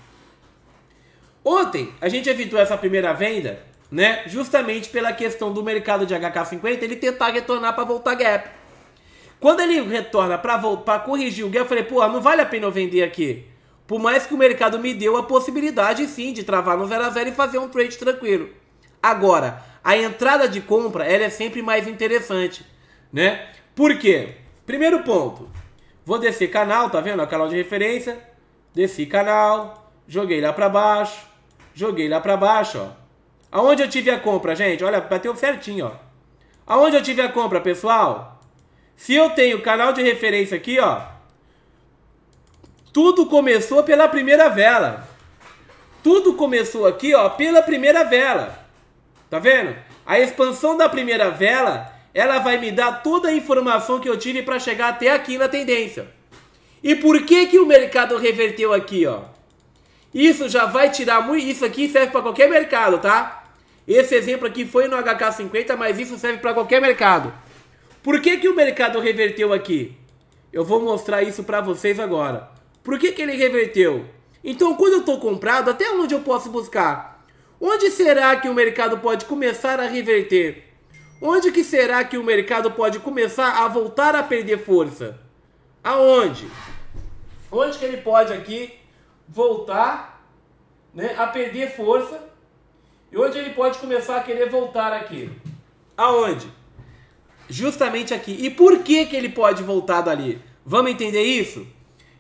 Ontem a gente evitou essa primeira venda, né? Justamente pela questão do mercado de HK50 ele tentar retornar para voltar gap. Quando ele retorna para corrigir o gap, eu falei, pô, não vale a pena eu vender aqui. Por mais que o mercado me deu a possibilidade sim de travar no 0 a 0 e fazer um trade tranquilo. Agora, a entrada de compra ela é sempre mais interessante, né? Por quê? Primeiro ponto, vou descer canal, tá vendo? O canal de referência, desci canal, joguei lá para baixo, joguei lá para baixo, ó. Aonde eu tive a compra, gente? Olha, bateu certinho, ó. Aonde eu tive a compra, pessoal? Se eu tenho canal de referência aqui, ó, tudo começou pela primeira vela. Tudo começou aqui, ó, pela primeira vela. Tá vendo? A expansão da primeira vela, ela vai me dar toda a informação que eu tive para chegar até aqui na tendência. E por que que o mercado reverteu aqui, ó? Isso já vai tirar muito, isso aqui serve para qualquer mercado, tá? Esse exemplo aqui foi no HK50, mas isso serve para qualquer mercado. Por que que o mercado reverteu aqui? Eu vou mostrar isso para vocês agora. Por que que ele reverteu? Então, quando eu estou comprado, até onde eu posso buscar? Onde será que o mercado pode começar a reverter? Onde que será que o mercado pode começar a voltar a perder força? Aonde? Onde que ele pode aqui voltar né, a perder força? E onde ele pode começar a querer voltar aqui? Aonde? Justamente aqui. E por que que ele pode voltar dali? Vamos entender isso?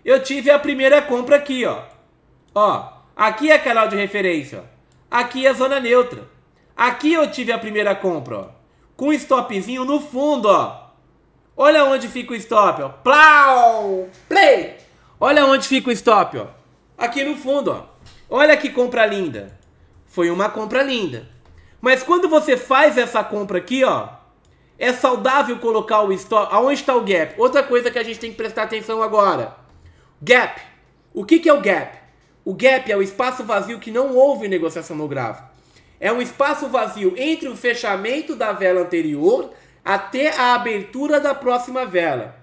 Eu tive a primeira compra aqui, ó. Ó, aqui é canal de referência, ó. Aqui é a zona neutra. Aqui eu tive a primeira compra, ó. Com um stopzinho no fundo, ó. Olha onde fica o stop, ó. Plau! Play! Olha onde fica o stop, ó. Aqui no fundo, ó. Olha que compra linda. Foi uma compra linda. Mas quando você faz essa compra aqui, ó, é saudável colocar o stop. Aonde está o gap? Outra coisa que a gente tem que prestar atenção agora. Gap. O que, que é o gap? O gap é o espaço vazio que não houve negociação no gráfico. É um espaço vazio entre o fechamento da vela anterior até a abertura da próxima vela.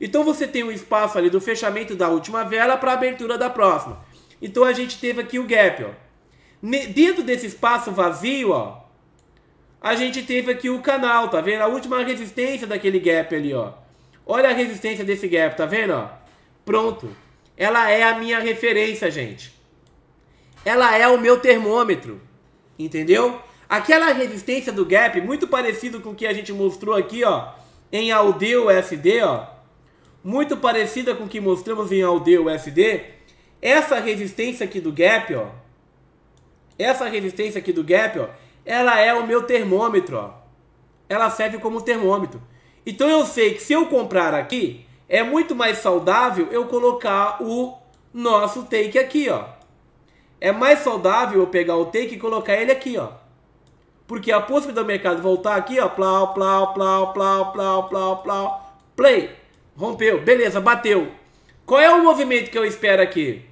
Então você tem um espaço ali do fechamento da última vela para a abertura da próxima. Então a gente teve aqui o gap, ó. Dentro desse espaço vazio, ó, a gente teve aqui o canal, tá vendo? A última resistência daquele gap ali, ó. Olha a resistência desse gap, tá vendo, ó? Pronto. Ela é a minha referência, gente. Ela é o meu termômetro. Entendeu? Aquela resistência do gap, muito parecido com o que a gente mostrou aqui, ó, em Aldeu sd ó. Muito parecida com o que mostramos em Aldeu sd Essa resistência aqui do gap, ó. Essa resistência aqui do gap, ó, ela é o meu termômetro, ó. Ela serve como termômetro. Então eu sei que se eu comprar aqui, é muito mais saudável eu colocar o nosso take aqui, ó. É mais saudável eu pegar o take e colocar ele aqui, ó. Porque a possibilidade do mercado voltar aqui, ó, plau, plau, plau, plau, plau, plau, plau, play, rompeu, beleza, bateu. Qual é o movimento que eu espero aqui?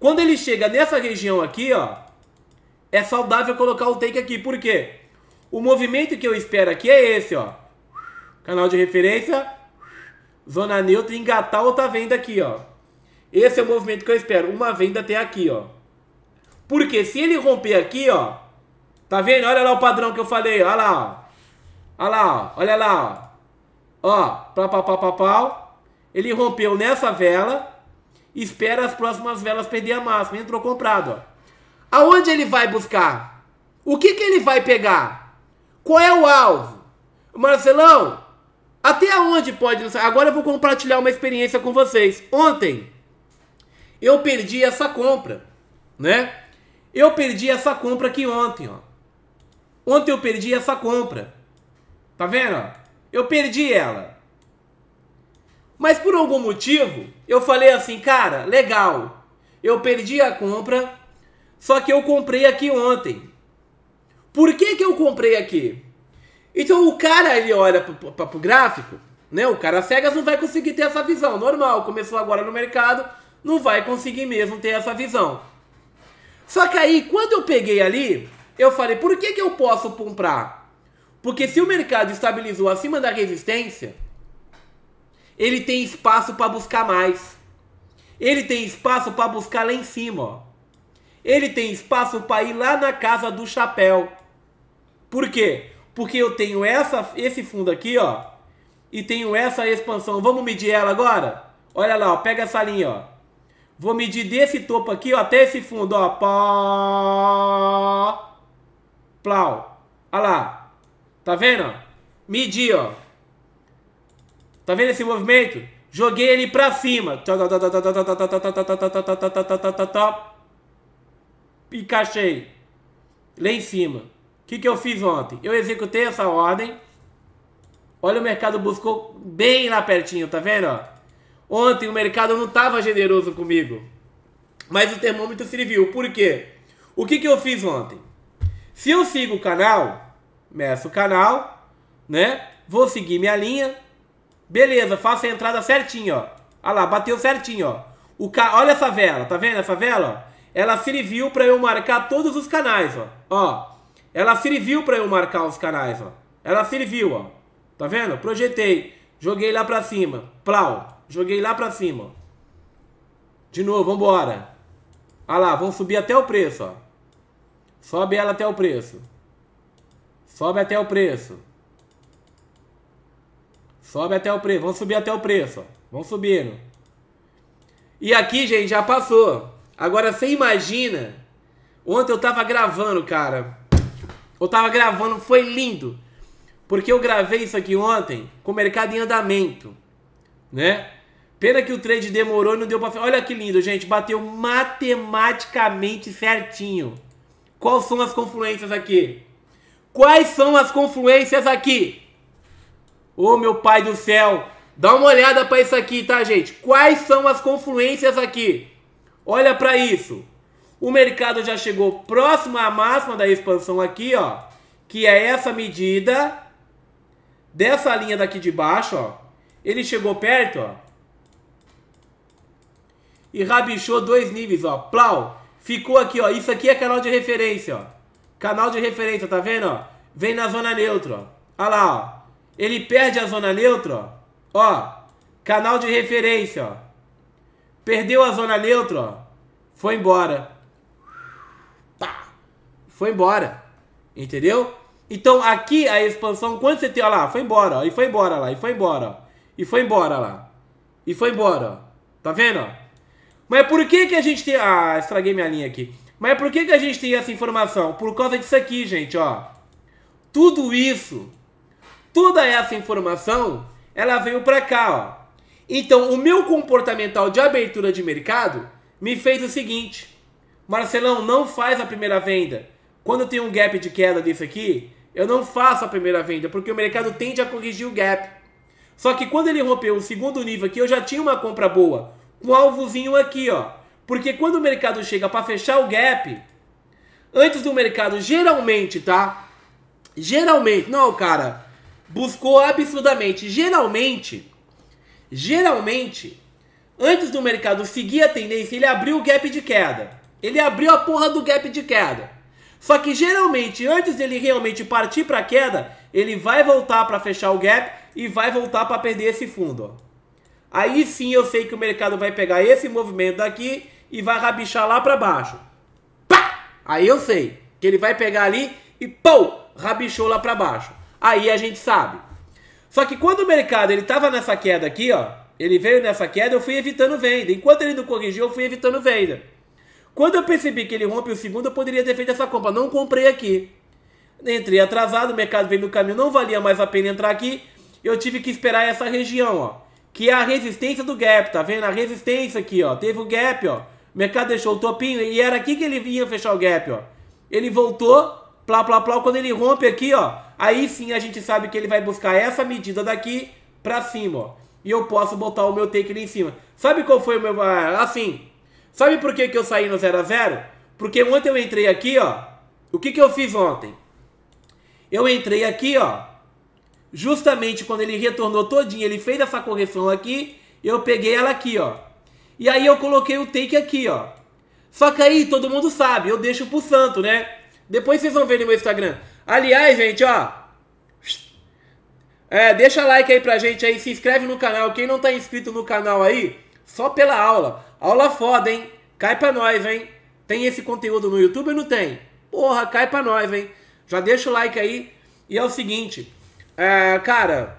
Quando ele chega nessa região aqui, ó, é saudável colocar o take aqui, por quê? O movimento que eu espero aqui é esse, ó. Canal de referência, zona neutra, engatar outra venda aqui, ó. Esse é o movimento que eu espero. Uma venda até aqui, ó. Porque se ele romper aqui, ó. Tá vendo? Olha lá o padrão que eu falei. Olha lá, ó. Olha lá, ó. Olha lá, ó. Ó, pá, pá, pá, pá, Ele rompeu nessa vela. Espera as próximas velas perder a máxima. Entrou comprado, ó. Aonde ele vai buscar? O que, que ele vai pegar? Qual é o alvo? Marcelão, até onde pode? Agora eu vou compartilhar uma experiência com vocês. Ontem eu perdi essa compra, né? Eu perdi essa compra aqui ontem, ó. Ontem eu perdi essa compra. Tá vendo? Eu perdi ela. Mas por algum motivo, eu falei assim, cara, legal. Eu perdi a compra, só que eu comprei aqui ontem. Por que que eu comprei aqui? Então o cara, ele olha pro, pro, pro gráfico, né? O cara cegas não vai conseguir ter essa visão. Normal, começou agora no mercado, não vai conseguir mesmo ter essa visão. Só que aí, quando eu peguei ali, eu falei, por que, que eu posso comprar? Porque se o mercado estabilizou acima da resistência, ele tem espaço para buscar mais. Ele tem espaço para buscar lá em cima, ó. Ele tem espaço para ir lá na casa do chapéu. Por quê? porque eu tenho essa, esse fundo aqui, ó, e tenho essa expansão. Vamos medir ela agora? Olha lá, ó, pega essa linha, ó. Vou medir desse topo aqui, ó, até esse fundo, ó. Pá, plau. Olha lá. Tá vendo? medir ó. Tá vendo esse movimento? Joguei ele pra cima. Encaixei. Lá em cima. O que, que eu fiz ontem? Eu executei essa ordem. Olha, o mercado buscou bem lá pertinho, tá vendo? Ontem o mercado não estava generoso comigo. Mas o termômetro serviu. Por quê? O que, que eu fiz ontem? Se eu sigo o canal, meço o canal, né? Vou seguir minha linha. Beleza, faço a entrada certinho, ó. Olha lá, bateu certinho, ó. O ca... Olha essa vela, tá vendo essa vela? Ela serviu para eu marcar todos os canais, ó. Ó, ela serviu para eu marcar os canais, ó. Ela serviu, ó. Tá vendo? Projetei. Joguei lá para cima. Plau. Joguei lá para cima. De novo, vambora. Ah lá, vão subir até o preço, ó. Sobe ela até o preço. Sobe até o preço. Sobe até o preço. Vamos subir até o preço, ó. Vão subindo. E aqui, gente, já passou. Agora, você imagina... Ontem eu tava gravando, cara. Eu tava gravando, foi lindo. Porque eu gravei isso aqui ontem com o mercado em andamento, né? Pena que o trade demorou e não deu pra... Olha que lindo, gente. Bateu matematicamente certinho. Quais são as confluências aqui? Quais são as confluências aqui? Ô, oh, meu pai do céu. Dá uma olhada para isso aqui, tá, gente? Quais são as confluências aqui? Olha para isso. O mercado já chegou próximo à máxima da expansão aqui, ó, que é essa medida dessa linha daqui de baixo, ó. Ele chegou perto, ó. E rabichou dois níveis, ó. Plau. Ficou aqui, ó. Isso aqui é canal de referência, ó. Canal de referência, tá vendo, ó? Vem na zona neutra, ó. Olha lá, ó. Ele perde a zona neutra, ó. Ó. Canal de referência, ó. Perdeu a zona neutra, ó. Foi embora foi embora. Entendeu? Então aqui a expansão, quando você tem, lá, foi embora, ó, e foi embora lá, e foi embora, ó, e foi embora lá, e foi embora, ó. Tá vendo, Mas por que que a gente tem... Ah, estraguei minha linha aqui. Mas por que que a gente tem essa informação? Por causa disso aqui, gente, ó. Tudo isso, toda essa informação, ela veio pra cá, ó. Então, o meu comportamental de abertura de mercado me fez o seguinte. Marcelão, não faz a primeira venda quando eu tenho um gap de queda desse aqui, eu não faço a primeira venda, porque o mercado tende a corrigir o gap. Só que quando ele rompeu o segundo nível aqui, eu já tinha uma compra boa, com um alvozinho aqui, ó. Porque quando o mercado chega para fechar o gap, antes do mercado, geralmente, tá? Geralmente, não, cara, buscou absurdamente. Geralmente, geralmente, antes do mercado seguir a tendência, ele abriu o gap de queda. Ele abriu a porra do gap de queda. Só que geralmente, antes dele realmente partir para a queda, ele vai voltar para fechar o gap e vai voltar para perder esse fundo. Ó. Aí sim eu sei que o mercado vai pegar esse movimento daqui e vai rabichar lá para baixo. Pá! Aí eu sei que ele vai pegar ali e pô, rabichou lá para baixo. Aí a gente sabe. Só que quando o mercado ele estava nessa queda aqui, ó, ele veio nessa queda, eu fui evitando venda. Enquanto ele não corrigiu, eu fui evitando venda. Quando eu percebi que ele rompe o segundo, eu poderia ter feito essa compra. Não comprei aqui. Entrei atrasado, o mercado veio no caminho, não valia mais a pena entrar aqui. Eu tive que esperar essa região, ó. Que é a resistência do gap, tá vendo? A resistência aqui, ó. Teve o gap, ó. O mercado deixou o topinho e era aqui que ele ia fechar o gap, ó. Ele voltou, plá, plá, plá. Quando ele rompe aqui, ó. Aí sim a gente sabe que ele vai buscar essa medida daqui pra cima, ó. E eu posso botar o meu take ali em cima. Sabe qual foi o meu... Ah, assim, Sabe por que, que eu saí no 0 a 0 Porque ontem eu entrei aqui, ó. O que, que eu fiz ontem? Eu entrei aqui, ó. Justamente quando ele retornou todinho, ele fez essa correção aqui. Eu peguei ela aqui, ó. E aí eu coloquei o take aqui, ó. Só que aí todo mundo sabe, eu deixo pro santo, né? Depois vocês vão ver no meu Instagram. Aliás, gente, ó. É, deixa like aí pra gente aí, se inscreve no canal. Quem não tá inscrito no canal aí, só pela aula. Aula foda, hein? Cai pra nós, hein? Tem esse conteúdo no YouTube ou não tem? Porra, cai pra nós, hein? Já deixa o like aí. E é o seguinte, é, cara,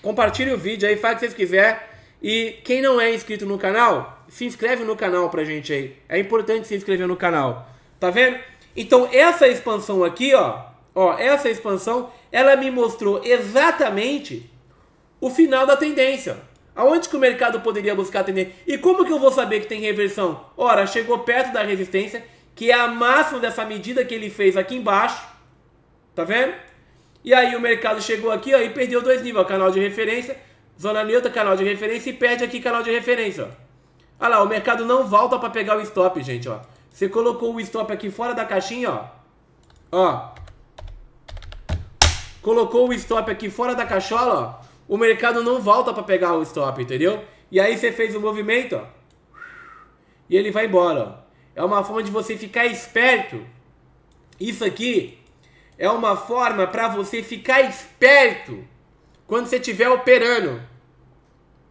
compartilhe o vídeo aí, faz o que vocês quiser. E quem não é inscrito no canal, se inscreve no canal pra gente aí. É importante se inscrever no canal. Tá vendo? Então essa expansão aqui, ó, ó, essa expansão, ela me mostrou exatamente o final da tendência. Aonde que o mercado poderia buscar atender? E como que eu vou saber que tem reversão? Ora, chegou perto da resistência, que é a máxima dessa medida que ele fez aqui embaixo. Tá vendo? E aí o mercado chegou aqui ó, e perdeu dois níveis. Ó, canal de referência, zona neutra, canal de referência e perde aqui canal de referência. Ó. Olha lá, o mercado não volta para pegar o stop, gente. Ó. Você colocou o stop aqui fora da caixinha, ó. Ó. Colocou o stop aqui fora da caixola, ó o mercado não volta para pegar o stop, entendeu? E aí você fez o um movimento, ó, e ele vai embora. Ó. É uma forma de você ficar esperto. Isso aqui é uma forma para você ficar esperto quando você estiver operando.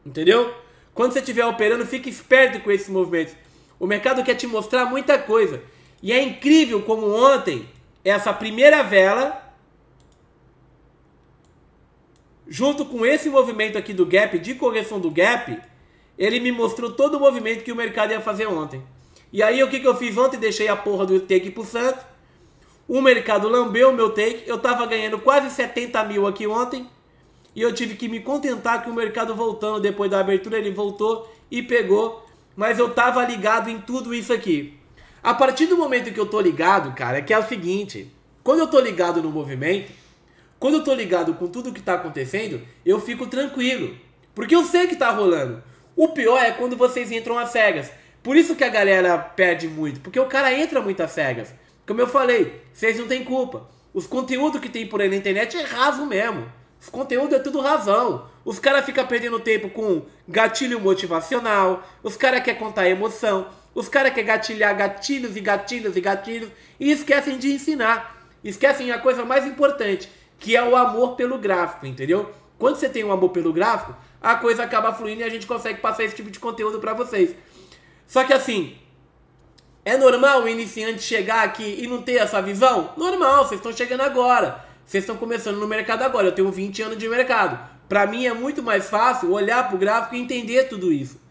Entendeu? Quando você estiver operando, fique esperto com esses movimentos. O mercado quer te mostrar muita coisa. E é incrível como ontem, essa primeira vela junto com esse movimento aqui do gap, de correção do gap, ele me mostrou todo o movimento que o mercado ia fazer ontem. E aí o que, que eu fiz ontem? Deixei a porra do take pro santo. O mercado lambeu o meu take. Eu tava ganhando quase 70 mil aqui ontem. E eu tive que me contentar que o mercado voltando depois da abertura, ele voltou e pegou. Mas eu tava ligado em tudo isso aqui. A partir do momento que eu tô ligado, cara, é que é o seguinte. Quando eu tô ligado no movimento, quando eu tô ligado com tudo que tá acontecendo, eu fico tranquilo. Porque eu sei que tá rolando. O pior é quando vocês entram às cegas. Por isso que a galera perde muito, porque o cara entra muito às cegas. Como eu falei, vocês não têm culpa. Os conteúdos que tem por aí na internet é raso mesmo. Os conteúdos é tudo razão. Os caras ficam perdendo tempo com gatilho motivacional, os caras querem contar emoção, os caras querem gatilhar gatilhos e gatilhos e gatilhos e esquecem de ensinar. Esquecem a coisa mais importante, que é o amor pelo gráfico, entendeu? Quando você tem um amor pelo gráfico, a coisa acaba fluindo e a gente consegue passar esse tipo de conteúdo para vocês. Só que assim, é normal o iniciante chegar aqui e não ter essa visão? Normal, vocês estão chegando agora. Vocês estão começando no mercado agora. Eu tenho 20 anos de mercado. Para mim é muito mais fácil olhar para o gráfico e entender tudo isso.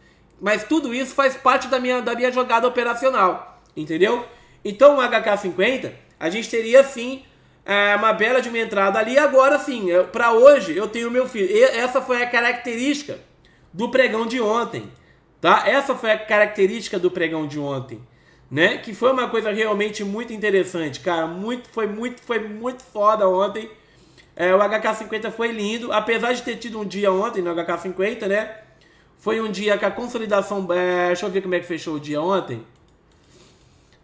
Mas tudo isso faz parte da minha, da minha jogada operacional, entendeu? Então o HK50, a gente teria sim é uma bela de uma entrada ali. Agora sim, para hoje eu tenho meu filho. E essa foi a característica do pregão de ontem, tá? Essa foi a característica do pregão de ontem, né? Que foi uma coisa realmente muito interessante, cara. Muito, foi muito, foi muito foda ontem. É, o HK50 foi lindo, apesar de ter tido um dia ontem no HK50, né? Foi um dia que a consolidação. É, deixa eu ver como é que fechou o dia ontem.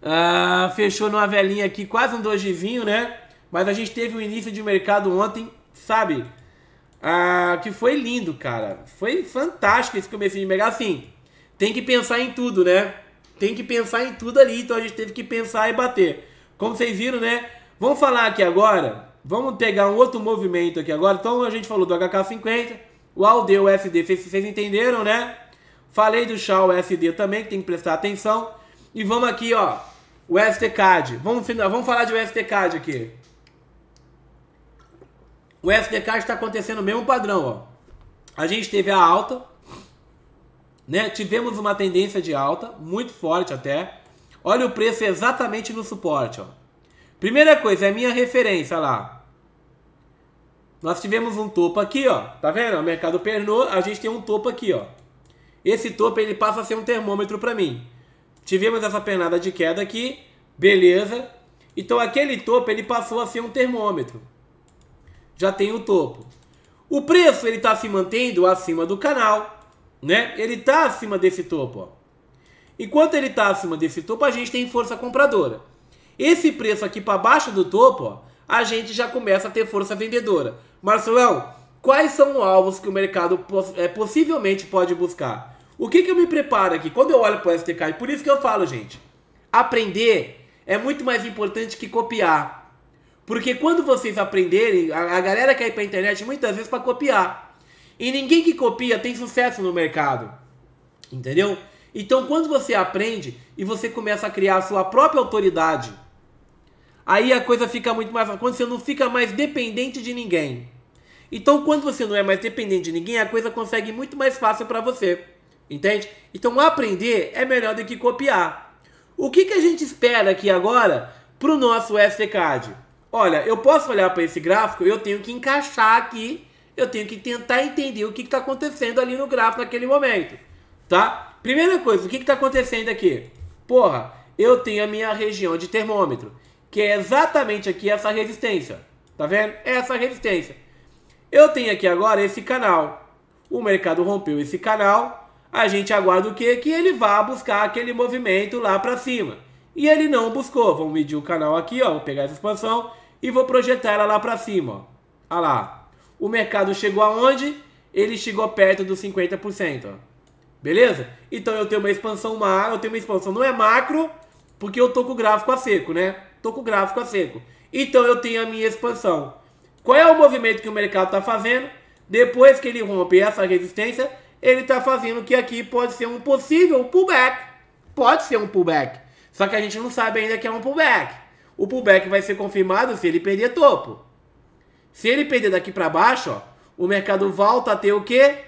Ah, fechou numa velhinha aqui, quase um 2 de vinho, né? Mas a gente teve um início de mercado ontem, sabe? Ah, que foi lindo, cara. Foi fantástico esse começo de mercado. Assim, tem que pensar em tudo, né? Tem que pensar em tudo ali, então a gente teve que pensar e bater. Como vocês viram, né? Vamos falar aqui agora, vamos pegar um outro movimento aqui agora. Então a gente falou do HK50, o ALD, o SD, vocês, vocês entenderam, né? Falei do Shaw SD também, que tem que prestar atenção. E vamos aqui, ó, o STCAD. Vamos, vamos falar de STCAD aqui o SDK está acontecendo o mesmo padrão. Ó. A gente teve a alta, né? tivemos uma tendência de alta, muito forte até. Olha o preço exatamente no suporte. Ó. Primeira coisa, é a minha referência lá. Nós tivemos um topo aqui, ó. Tá vendo? O mercado pernou, a gente tem um topo aqui, ó. Esse topo ele passa a ser um termômetro para mim. Tivemos essa pernada de queda aqui, beleza. Então aquele topo ele passou a ser um termômetro já tem o topo. O preço ele está se mantendo acima do canal, né? Ele está acima desse topo. Ó. Enquanto ele está acima desse topo, a gente tem força compradora. Esse preço aqui para baixo do topo, ó, a gente já começa a ter força vendedora. Marcelão, quais são os alvos que o mercado poss é, possivelmente pode buscar? O que, que eu me preparo aqui? Quando eu olho para o STK, por isso que eu falo, gente, aprender é muito mais importante que copiar. Porque quando vocês aprenderem, a, a galera quer ir pra internet muitas vezes para copiar. E ninguém que copia tem sucesso no mercado. Entendeu? Então quando você aprende e você começa a criar a sua própria autoridade, aí a coisa fica muito mais. Quando você não fica mais dependente de ninguém. Então quando você não é mais dependente de ninguém, a coisa consegue muito mais fácil para você. Entende? Então aprender é melhor do que copiar. O que, que a gente espera aqui agora para o nosso Card? Olha, eu posso olhar para esse gráfico, eu tenho que encaixar aqui, eu tenho que tentar entender o que está acontecendo ali no gráfico naquele momento, tá? Primeira coisa, o que está acontecendo aqui? Porra, eu tenho a minha região de termômetro, que é exatamente aqui essa resistência, tá vendo? É essa resistência. Eu tenho aqui agora esse canal. O mercado rompeu esse canal, a gente aguarda o quê? Que ele vá buscar aquele movimento lá para cima. E ele não buscou. Vamos medir o canal aqui, ó. Vou pegar essa expansão e vou projetar ela lá para cima, ó. Olha lá. O mercado chegou aonde? Ele chegou perto dos 50%, ó. Beleza? Então eu tenho uma expansão macro, eu tenho uma expansão, não é macro, porque eu tô com o gráfico a seco, né? Tô com o gráfico a seco. Então eu tenho a minha expansão. Qual é o movimento que o mercado está fazendo? Depois que ele rompe essa resistência, ele está fazendo que aqui pode ser um possível pullback. Pode ser um pullback. Só que a gente não sabe ainda que é um pullback. O pullback vai ser confirmado se ele perder topo. Se ele perder daqui para baixo, ó, o mercado volta a ter o quê?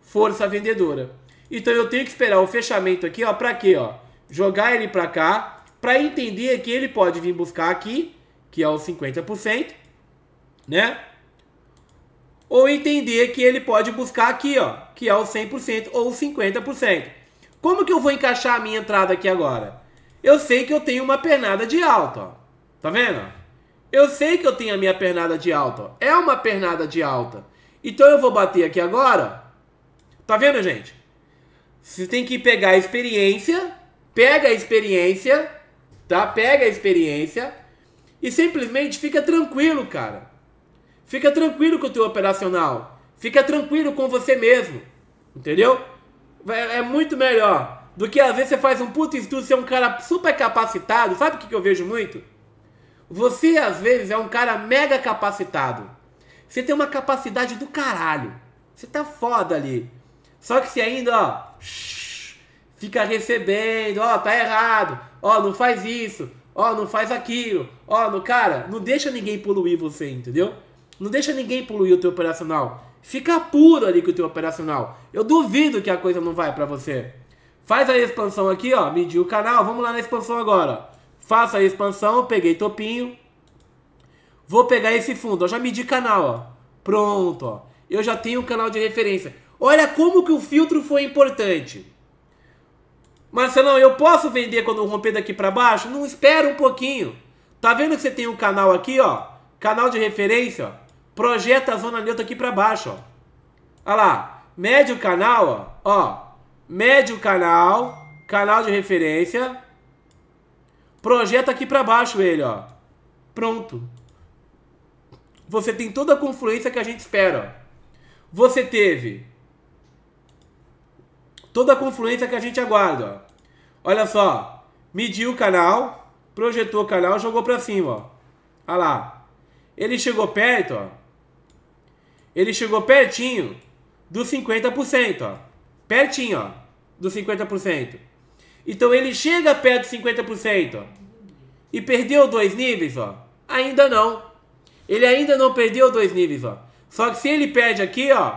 Força vendedora. Então eu tenho que esperar o fechamento aqui, ó, para quê, ó? Jogar ele para cá, para entender que ele pode vir buscar aqui, que é o 50%, né? Ou entender que ele pode buscar aqui, ó, que é o 100% ou 50%. Como que eu vou encaixar a minha entrada aqui agora? Eu sei que eu tenho uma pernada de alta, ó. Tá vendo? Eu sei que eu tenho a minha pernada de alta, É uma pernada de alta. Então eu vou bater aqui agora. Tá vendo, gente? Você tem que pegar a experiência, pega a experiência, tá? Pega a experiência e simplesmente fica tranquilo, cara. Fica tranquilo com o teu operacional. Fica tranquilo com você mesmo. Entendeu? é, é muito melhor do que às vezes você faz um puto estudo, você é um cara super capacitado. Sabe o que, que eu vejo muito? Você às vezes é um cara mega capacitado. Você tem uma capacidade do caralho. Você tá foda ali. Só que você ainda, ó, fica recebendo, ó, tá errado, ó, não faz isso, ó, não faz aquilo, ó, no cara, não deixa ninguém poluir você, entendeu? Não deixa ninguém poluir o teu operacional. Fica puro ali com o teu operacional. Eu duvido que a coisa não vai para você. Faz a expansão aqui, ó. Medir o canal. Vamos lá na expansão agora. Faço a expansão, peguei topinho. Vou pegar esse fundo. Eu já medi canal, ó. Pronto, ó. Eu já tenho um canal de referência. Olha como que o filtro foi importante. Marcelão, eu posso vender quando romper daqui para baixo? Não espera um pouquinho. Tá vendo que você tem um canal aqui, ó? Canal de referência, ó. Projeta a zona neutra aqui para baixo, ó. Olha lá. Mede o canal, ó. Ó mede o canal, canal de referência, projeta aqui para baixo ele, ó. Pronto. Você tem toda a confluência que a gente espera. Você teve toda a confluência que a gente aguarda. Ó. Olha só, mediu o canal, projetou o canal, jogou para cima, ó. Olha lá. Ele chegou perto, ó. Ele chegou pertinho dos 50%, ó. Pertinho, ó dos 50%. Então ele chega perto dos 50%, ó, e perdeu dois níveis, ó. Ainda não. Ele ainda não perdeu dois níveis, ó. Só que se ele perde aqui, ó,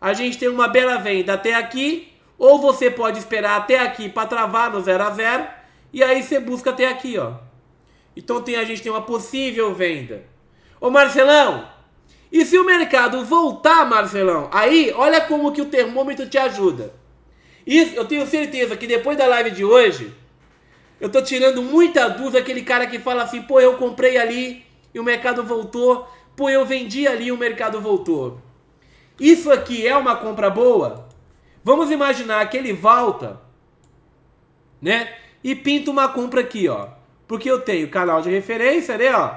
a gente tem uma bela venda até aqui, ou você pode esperar até aqui para travar no 0 a 0, e aí você busca até aqui, ó. Então tem a gente tem uma possível venda. Ô Marcelão, e se o mercado voltar, Marcelão? Aí, olha como que o termômetro te ajuda. Isso, eu tenho certeza que depois da live de hoje, eu tô tirando muita dúvida aquele cara que fala assim, pô, eu comprei ali e o mercado voltou, pô, eu vendi ali e o mercado voltou. Isso aqui é uma compra boa? Vamos imaginar que ele volta, né? E pinta uma compra aqui, ó. Porque eu tenho canal de referência, né, ó?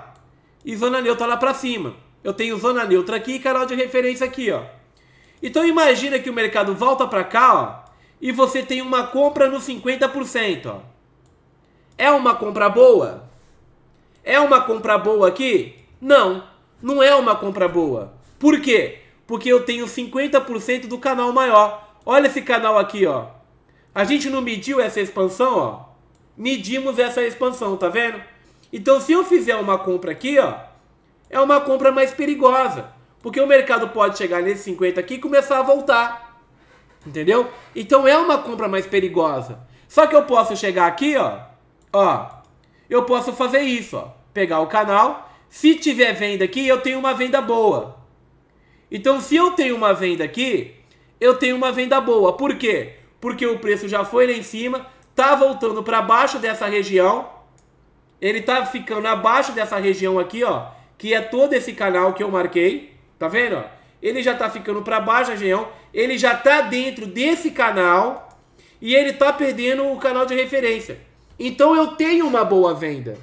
E zona neutra lá pra cima. Eu tenho zona neutra aqui e canal de referência aqui, ó. Então imagina que o mercado volta pra cá, ó e você tem uma compra no 50%. Ó. É uma compra boa? É uma compra boa aqui? Não, não é uma compra boa. Por quê? Porque eu tenho 50% do canal maior. Olha esse canal aqui, ó. A gente não mediu essa expansão, ó. Medimos essa expansão, tá vendo? Então, se eu fizer uma compra aqui, ó, é uma compra mais perigosa. Porque o mercado pode chegar nesse 50 aqui e começar a voltar. Entendeu? Então é uma compra mais perigosa. Só que eu posso chegar aqui, ó. Ó. Eu posso fazer isso, ó. Pegar o canal. Se tiver venda aqui, eu tenho uma venda boa. Então, se eu tenho uma venda aqui, eu tenho uma venda boa. Por quê? Porque o preço já foi lá em cima, tá voltando para baixo dessa região. Ele tá ficando abaixo dessa região aqui, ó, que é todo esse canal que eu marquei. Tá vendo, ó? ele já está ficando para baixo, Agenhão, ele já está dentro desse canal e ele está perdendo o canal de referência. Então eu tenho uma boa venda,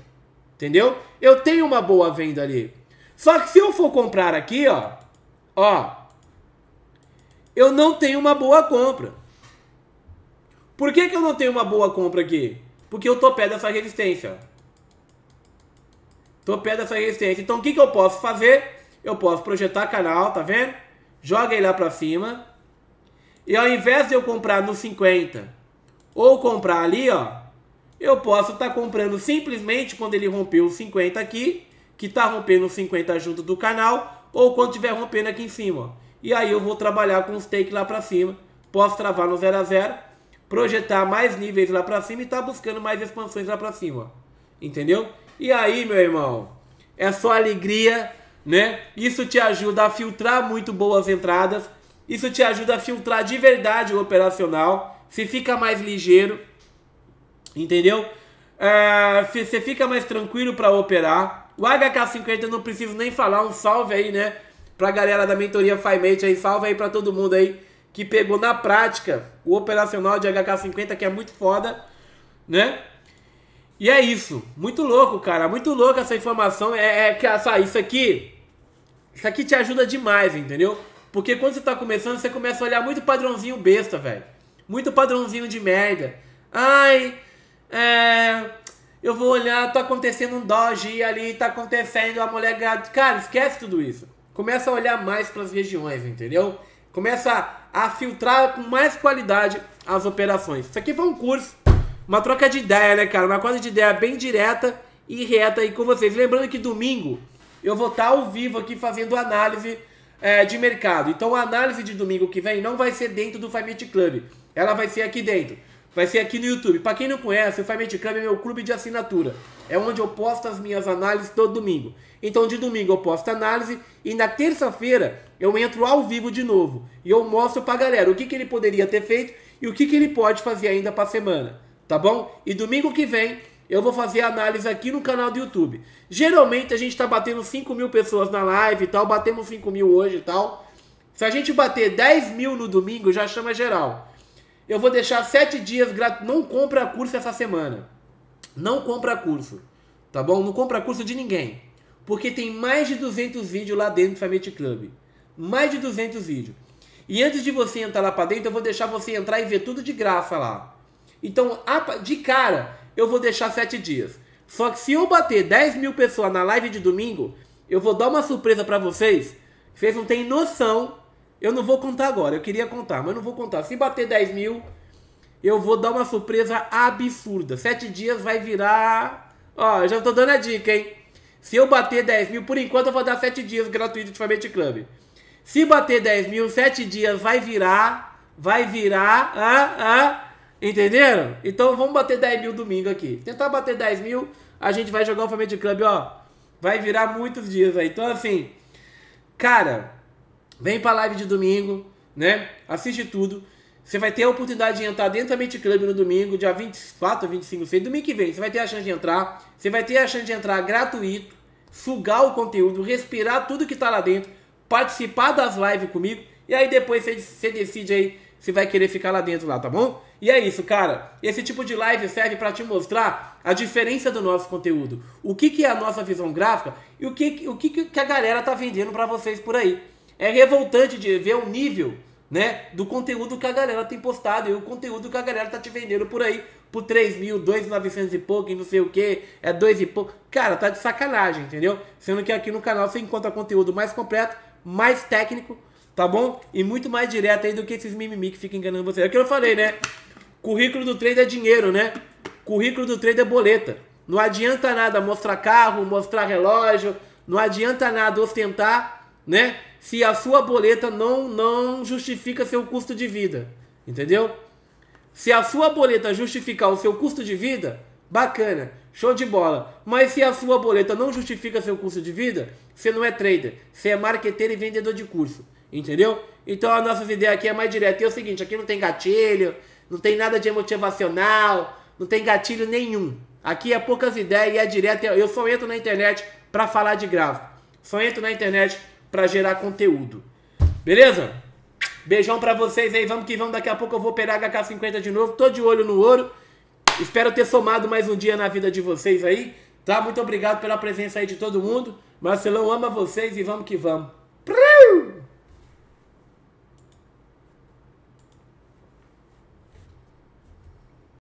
entendeu? Eu tenho uma boa venda ali. Só que se eu for comprar aqui, ó, ó, eu não tenho uma boa compra. Por que, que eu não tenho uma boa compra aqui? Porque eu tô perto dessa resistência. Tô perto dessa resistência. Então o que, que eu posso fazer? eu posso projetar canal, tá vendo? Joga ele lá para cima. E ao invés de eu comprar no 50 ou comprar ali, ó, eu posso estar tá comprando simplesmente quando ele romper os 50 aqui, que tá rompendo os 50 junto do canal, ou quando tiver rompendo aqui em cima, ó. E aí eu vou trabalhar com os take lá para cima, posso travar no 0 a 0, projetar mais níveis lá para cima e tá buscando mais expansões lá para cima, ó. Entendeu? E aí, meu irmão, é só alegria né? Isso te ajuda a filtrar muito boas entradas, isso te ajuda a filtrar de verdade o operacional, se fica mais ligeiro, entendeu? Você é, fica mais tranquilo para operar. O HK50 eu não preciso nem falar, um salve aí, né? Pra galera da mentoria FiMate aí, salve aí pra todo mundo aí que pegou na prática o operacional de HK50, que é muito foda, né? E é isso. Muito louco, cara. Muito louco essa informação. É, é que essa, ah, isso aqui isso aqui te ajuda demais, entendeu? Porque quando você tá começando, você começa a olhar muito padrãozinho besta, velho. Muito padrãozinho de merda. Ai, é. Eu vou olhar, tá acontecendo um doge ali, tá acontecendo a mulher Cara, esquece tudo isso. Começa a olhar mais para as regiões, entendeu? Começa a filtrar com mais qualidade as operações. Isso aqui foi um curso, uma troca de ideia, né, cara? Uma coisa de ideia bem direta e reta aí com vocês. Lembrando que domingo eu vou estar tá ao vivo aqui fazendo análise é, de mercado. Então a análise de domingo que vem não vai ser dentro do Family Club, ela vai ser aqui dentro. Vai ser aqui no YouTube. Para quem não conhece, o Family Club é meu clube de assinatura. É onde eu posto as minhas análises todo domingo. Então de domingo eu posto análise e na terça-feira eu entro ao vivo de novo. E eu mostro pra galera o que, que ele poderia ter feito e o que, que ele pode fazer ainda pra semana. Tá bom? E domingo que vem eu vou fazer análise aqui no canal do YouTube. Geralmente a gente está batendo 5 mil pessoas na live e tal, batemos 5 mil hoje e tal. Se a gente bater 10 mil no domingo, já chama geral. Eu vou deixar 7 dias grátis. Não compra curso essa semana. Não compra curso, tá bom? Não compra curso de ninguém. Porque tem mais de 200 vídeos lá dentro do Family Club. Mais de 200 vídeos. E antes de você entrar lá para dentro, eu vou deixar você entrar e ver tudo de graça lá. Então, de cara, eu vou deixar sete dias. Só que se eu bater 10 mil pessoas na live de domingo, eu vou dar uma surpresa para vocês. Vocês não têm noção. Eu não vou contar agora. Eu queria contar, mas não vou contar. Se bater 10 mil, eu vou dar uma surpresa absurda. Sete dias vai virar. Ó, eu já tô dando a dica, hein? Se eu bater 10 mil, por enquanto eu vou dar 7 dias gratuito de Famete Club. Se bater 10 mil, 7 dias vai virar. Vai virar. Ah, ah Entenderam? Então vamos bater 10 mil domingo aqui. Tentar bater 10 mil, a gente vai jogar o Family Club, ó. Vai virar muitos dias aí. Então, assim, cara, vem pra live de domingo, né? Assiste tudo. Você vai ter a oportunidade de entrar dentro da Mente Club no domingo, dia 24 25, 6, domingo que vem. Você vai ter a chance de entrar. Você vai ter a chance de entrar gratuito, sugar o conteúdo, respirar tudo que tá lá dentro, participar das lives comigo. E aí depois você decide aí se vai querer ficar lá dentro lá, tá bom? E é isso, cara. Esse tipo de live serve para te mostrar a diferença do nosso conteúdo. O que, que é a nossa visão gráfica e o que, o que, que a galera tá vendendo para vocês por aí. É revoltante de ver o nível né, do conteúdo que a galera tem postado e o conteúdo que a galera tá te vendendo por aí por 3 mil, 2,900 e pouco, e não sei o que, é 2 e pouco. Cara, tá de sacanagem, entendeu? Sendo que aqui no canal você encontra conteúdo mais completo, mais técnico tá bom? E muito mais direto aí do que esses mimimi que ficam enganando vocês É o que eu falei, né? Currículo do trader é dinheiro, né? Currículo do trader é boleta. Não adianta nada mostrar carro, mostrar relógio, não adianta nada ostentar, né? Se a sua boleta não não justifica seu custo de vida, entendeu? Se a sua boleta justificar o seu custo de vida, bacana, show de bola. Mas se a sua boleta não justifica seu custo de vida, você não é trader, você é marqueteiro e vendedor de curso. Entendeu? Então a nossa ideia aqui é mais direta. E é o seguinte, aqui não tem gatilho, não tem nada de motivacional, não tem gatilho nenhum. Aqui é poucas ideias e é direto. Eu só entro na internet para falar de gráfico. Só entro na internet para gerar conteúdo. Beleza? Beijão para vocês aí. Vamos que vamos. Daqui a pouco eu vou operar HK50 de novo. Tô de olho no ouro. Espero ter somado mais um dia na vida de vocês aí. Tá? Muito obrigado pela presença aí de todo mundo. Marcelão ama vocês e vamos que vamos.